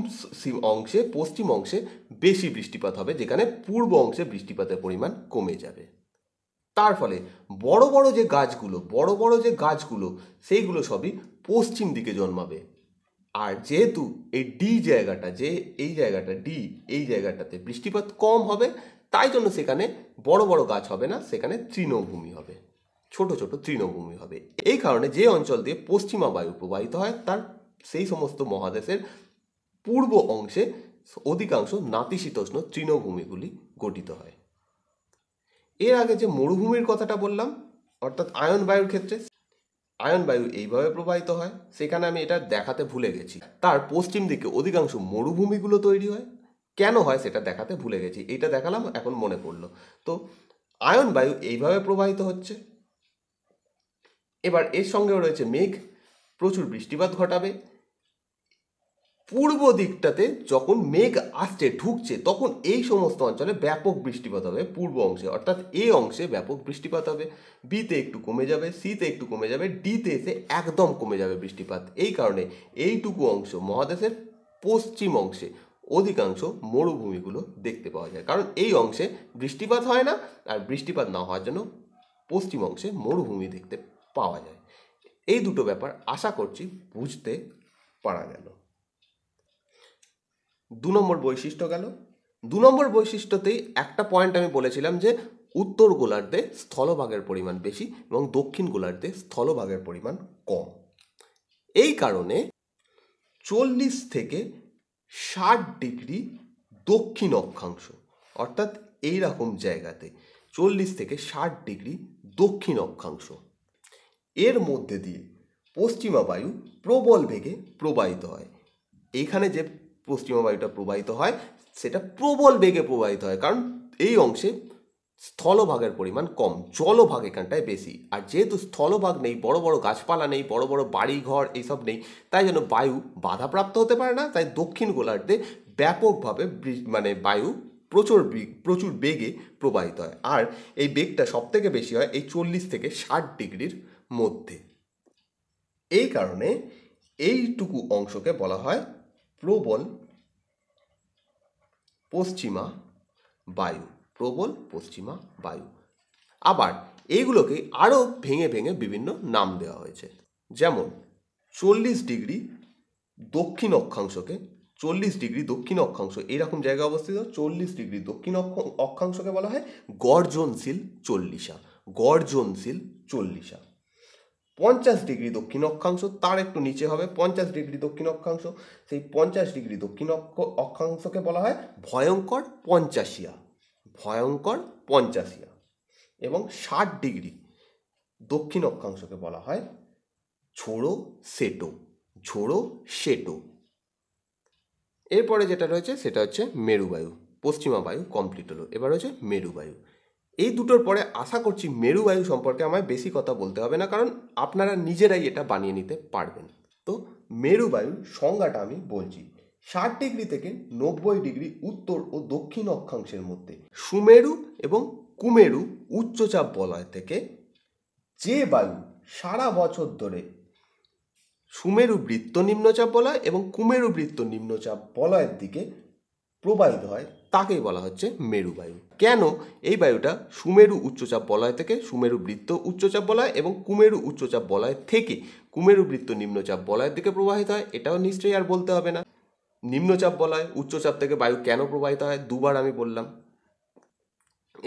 অংশে পশ্চিম অংশে বেশি বৃষ্টিপাত হবে যেখানে পূর্ব অংশে বৃষ্টিপাতের পরিমাণ কমে যাবে তার ফলে বড় বড় যে গাছগুলো বড় বড় যে গাছগুলো সেইগুলো সবই পশ্চিম দিকে জন্মাবে আর যেহেতু এই ডি জায়গাটা যে এই জায়গাটা ডি এই জায়গাটাতে বৃষ্টিপাত কম হবে তাই জন্য সেখানে বড় বড় গাছ হবে না সেখানে তৃণভূমি হবে ছোট ছোট তৃণভূমি হবে এই কারণে যে অঞ্চল দিয়ে পশ্চিমা বায়ু প্রবাহিত হয় তার সেই সমস্ত মহাদেশের পূর্ব অংশে অধিকাংশ নাতিশীতোষ্ণ তৃণভূমিগুলি গঠিত হয় এর আগে যে মরুভূমির কথাটা বললাম অর্থাৎ আয়ন বায়ুর ক্ষেত্রে আয়ন বায়ু এইভাবে প্রবাহিত হয় সেখানে আমি এটা দেখাতে ভুলে গেছি তার পশ্চিম দিকে অধিকাংশ মরুভূমিগুলো তৈরি হয় কেন হয় সেটা দেখাতে ভুলে গেছি এইটা দেখালাম এখন মনে পড়লো তো আয়ন বায়ু এইভাবে প্রবাহিত হচ্ছে এবার এর সঙ্গেও রয়েছে মেঘ প্রচুর বৃষ্টিপাত ঘটাবে পূর্ব দিকটাতে যখন মেঘ আসছে ঢুকছে তখন এই সমস্ত অঞ্চলে ব্যাপক বৃষ্টিপাত হবে পূর্ব অংশে অর্থাৎ এ অংশে ব্যাপক বৃষ্টিপাত হবে বিতে একটু কমে যাবে সিতে একটু কমে যাবে ডিতে এসে একদম কমে যাবে বৃষ্টিপাত এই কারণে এইটুকু অংশ মহাদেশের পশ্চিম অংশে অধিকাংশ মরুভূমিগুলো দেখতে পাওয়া যায় কারণ এই অংশে বৃষ্টিপাত হয় না আর বৃষ্টিপাত না হওয়ার জন্য পশ্চিম অংশে মরুভূমি দেখতে পাওয়া যায় এই দুটো ব্যাপার আশা করছি বুঝতে পারা গেল দু নম্বর বৈশিষ্ট্য গেল দু নম্বর বৈশিষ্ট্যতেই একটা পয়েন্ট আমি বলেছিলাম যে উত্তর গোলার্ধে স্থলভাগের পরিমাণ বেশি এবং দক্ষিণ গোলার্ধে স্থলভাগের পরিমাণ কম এই কারণে চল্লিশ থেকে ষাট ডিগ্রি দক্ষিণ অক্ষাংশ অর্থাৎ এই রকম জায়গাতে চল্লিশ থেকে ষাট ডিগ্রি দক্ষিণ অক্ষাংশ এর মধ্যে দিয়ে পশ্চিমা বায়ু প্রবল বেগে প্রবাহিত হয় এখানে যে পশ্চিমা বায়ুটা প্রবাহিত হয় সেটা প্রবল বেগে প্রবাহিত হয় কারণ এই অংশে স্থলভাগের পরিমাণ কম জলভাগ এখানটায় বেশি আর যেহেতু স্থলভাগ নেই বড় বড় গাছপালা নেই বড় বড় বাড়িঘর এইসব নেই তাই যেন বায়ু বাধাপ্রাপ্ত হতে পারে না তাই দক্ষিণ গোলার্ধে ব্যাপকভাবে মানে বায়ু প্রচুর প্রচুর বেগে প্রবাহিত হয় আর এই বেগটা সব থেকে বেশি হয় এই চল্লিশ থেকে ষাট ডিগ্রির মধ্যে এই কারণে এইটুকু অংশকে বলা হয় প্রবল পশ্চিমা বায়ু প্রবল পশ্চিমা বায়ু আবার এইগুলোকে আরও ভেঙে ভেঙে বিভিন্ন নাম দেওয়া হয়েছে যেমন চল্লিশ ডিগ্রি দক্ষিণ অক্ষাংশকে চল্লিশ ডিগ্রি দক্ষিণ অক্ষাংশ এরকম জায়গায় অবস্থিত চল্লিশ ডিগ্রি দক্ষিণ অক্ষাংশকে বলা হয় গর্জনশীল চল্লিশা গর্জনশীল চল্লিশা পঞ্চাশ ডিগ্রি দক্ষিণ অক্ষাংশ তার একটু নিচে হবে পঞ্চাশ ডিগ্রি দক্ষিণ অক্ষাংশ সেই পঞ্চাশ ডিগ্রি দক্ষিণ অক্ষ অক্ষাংশকে বলা হয় ভয়ঙ্কর পঞ্চাশিয়া ভয়ঙ্কর পঞ্চাশিয়া এবং ষাট ডিগ্রি দক্ষিণ অক্ষাংশকে বলা হয় ঝোড়ো সেটো ঝোড়ো সেটো এরপরে যেটা রয়েছে সেটা হচ্ছে মেরুবায়ু পশ্চিমা বায়ু কমপ্লিট হলো এবার হচ্ছে মেরুবায়ু এই দুটোর পরে আশা করছি মেরুবায়ু সম্পর্কে আমায় বেশি কথা বলতে হবে না কারণ আপনারা নিজেরাই এটা বানিয়ে নিতে পারবেন তো মেরুবায়ুর সংজ্ঞাটা আমি বলছি ষাট ডিগ্রি থেকে নব্বই ডিগ্রি উত্তর ও দক্ষিণ অক্ষাংশের মধ্যে সুমেরু এবং কুমেরু উচ্চচাপ বলয় থেকে যে বায়ু সারা বছর ধরে সুমেরু বৃত্ত নিম্নচাপ বলয় এবং কুমেরু বৃত্ত নিম্নচাপ বলয়ের দিকে প্রবাহিত হয় তাকেই বলা হচ্ছে মেরু বায়ু কেন এই বায়ুটা সুমেরু উচ্চচাপ বলয় থেকে সুমেরু বৃত্ত উচ্চচাপ বলয় এবং কুমেরু উচ্চচাপ বলয় থেকে কুমেরু বৃত্ত নিম্নচাপ বলয়ের দিকে প্রবাহিত হয় এটাও নিশ্চয়ই আর বলতে হবে না নিম্নচাপ বলয় উচ্চচাপ থেকে বায়ু কেন প্রবাহিত হয় দুবার আমি বললাম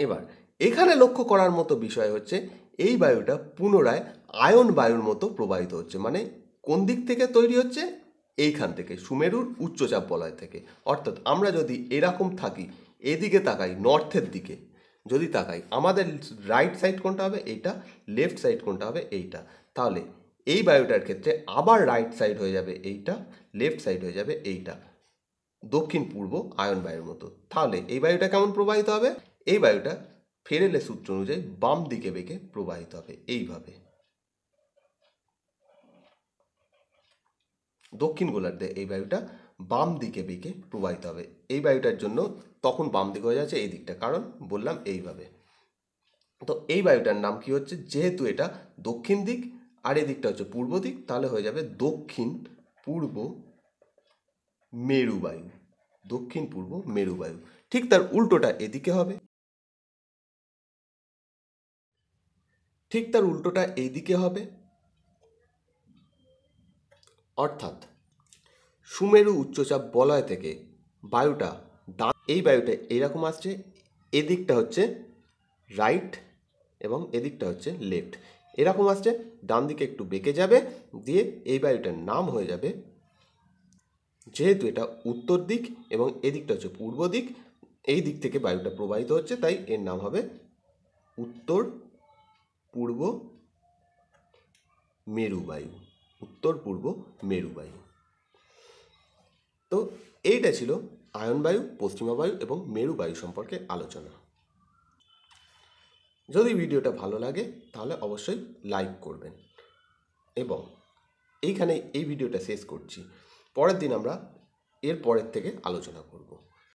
এবার এখানে লক্ষ্য করার মতো বিষয় হচ্ছে এই বায়ুটা পুনরায় আয়ন বায়ুর মতো প্রবাহিত হচ্ছে মানে কোন দিক থেকে তৈরি হচ্ছে এইখান থেকে সুমেরুর উচ্চচাপ বলয় থেকে অর্থাৎ আমরা যদি এরকম থাকি এদিকে তাকাই নর্থের দিকে যদি তাকাই আমাদের রাইট সাইড কোনটা হবে এইটা লেফট সাইড কোনটা হবে এইটা তাহলে এই বায়ুটার ক্ষেত্রে আবার রাইট সাইড হয়ে যাবে এইটা লেফট সাইড হয়ে যাবে এইটা দক্ষিণ পূর্ব আয়ন বায়ুর মতো তাহলে এই বায়ুটা কেমন প্রবাহিত হবে এই বায়ুটা ফেরেলে সূত্র অনুযায়ী বাম দিকে বেঁকে প্রবাহিত হবে এইভাবে দক্ষিণ গোলার্ধে এই বায়ুটা বাম দিকে বেঁকে প্রবাহিত হবে এই বায়ুটার জন্য তখন বাম দিকে হয়ে যাচ্ছে এই দিকটা কারণ বললাম এইভাবে তো এই বায়ুটার নাম কি হচ্ছে যেহেতু এটা দক্ষিণ দিক আর এই দিকটা হচ্ছে পূর্ব দিক তাহলে হয়ে যাবে দক্ষিণ পূর্ব মেরু বায়ু দক্ষিণ পূর্ব মেরু বায়ু ঠিক তার উল্টোটা এদিকে হবে ঠিক তার উল্টোটা এইদিকে হবে অর্থাৎ সুমেরু উচ্চচাপ বলয় থেকে বায়ুটা ডান এই বায়ুটা এইরকম আসছে এদিকটা হচ্ছে রাইট এবং এদিকটা হচ্ছে লেফট এরকম আসছে ডান দিকে একটু বেঁকে যাবে দিয়ে এই বায়ুটার নাম হয়ে যাবে যেহেতু এটা উত্তর দিক এবং এদিকটা হচ্ছে পূর্ব দিক এই দিক থেকে বায়ুটা প্রবাহিত হচ্ছে তাই এর নাম হবে উত্তর পূর্ব মেরু বায়ু উত্তর পূর্ব মেরুবায়ু তো এইটা ছিল আয়নবায়ু বায়ু এবং মেরুবায়ু সম্পর্কে আলোচনা যদি ভিডিওটা ভালো লাগে তাহলে অবশ্যই লাইক করবেন এবং এইখানে এই ভিডিওটা শেষ করছি পরের দিন আমরা এর পরের থেকে আলোচনা করবো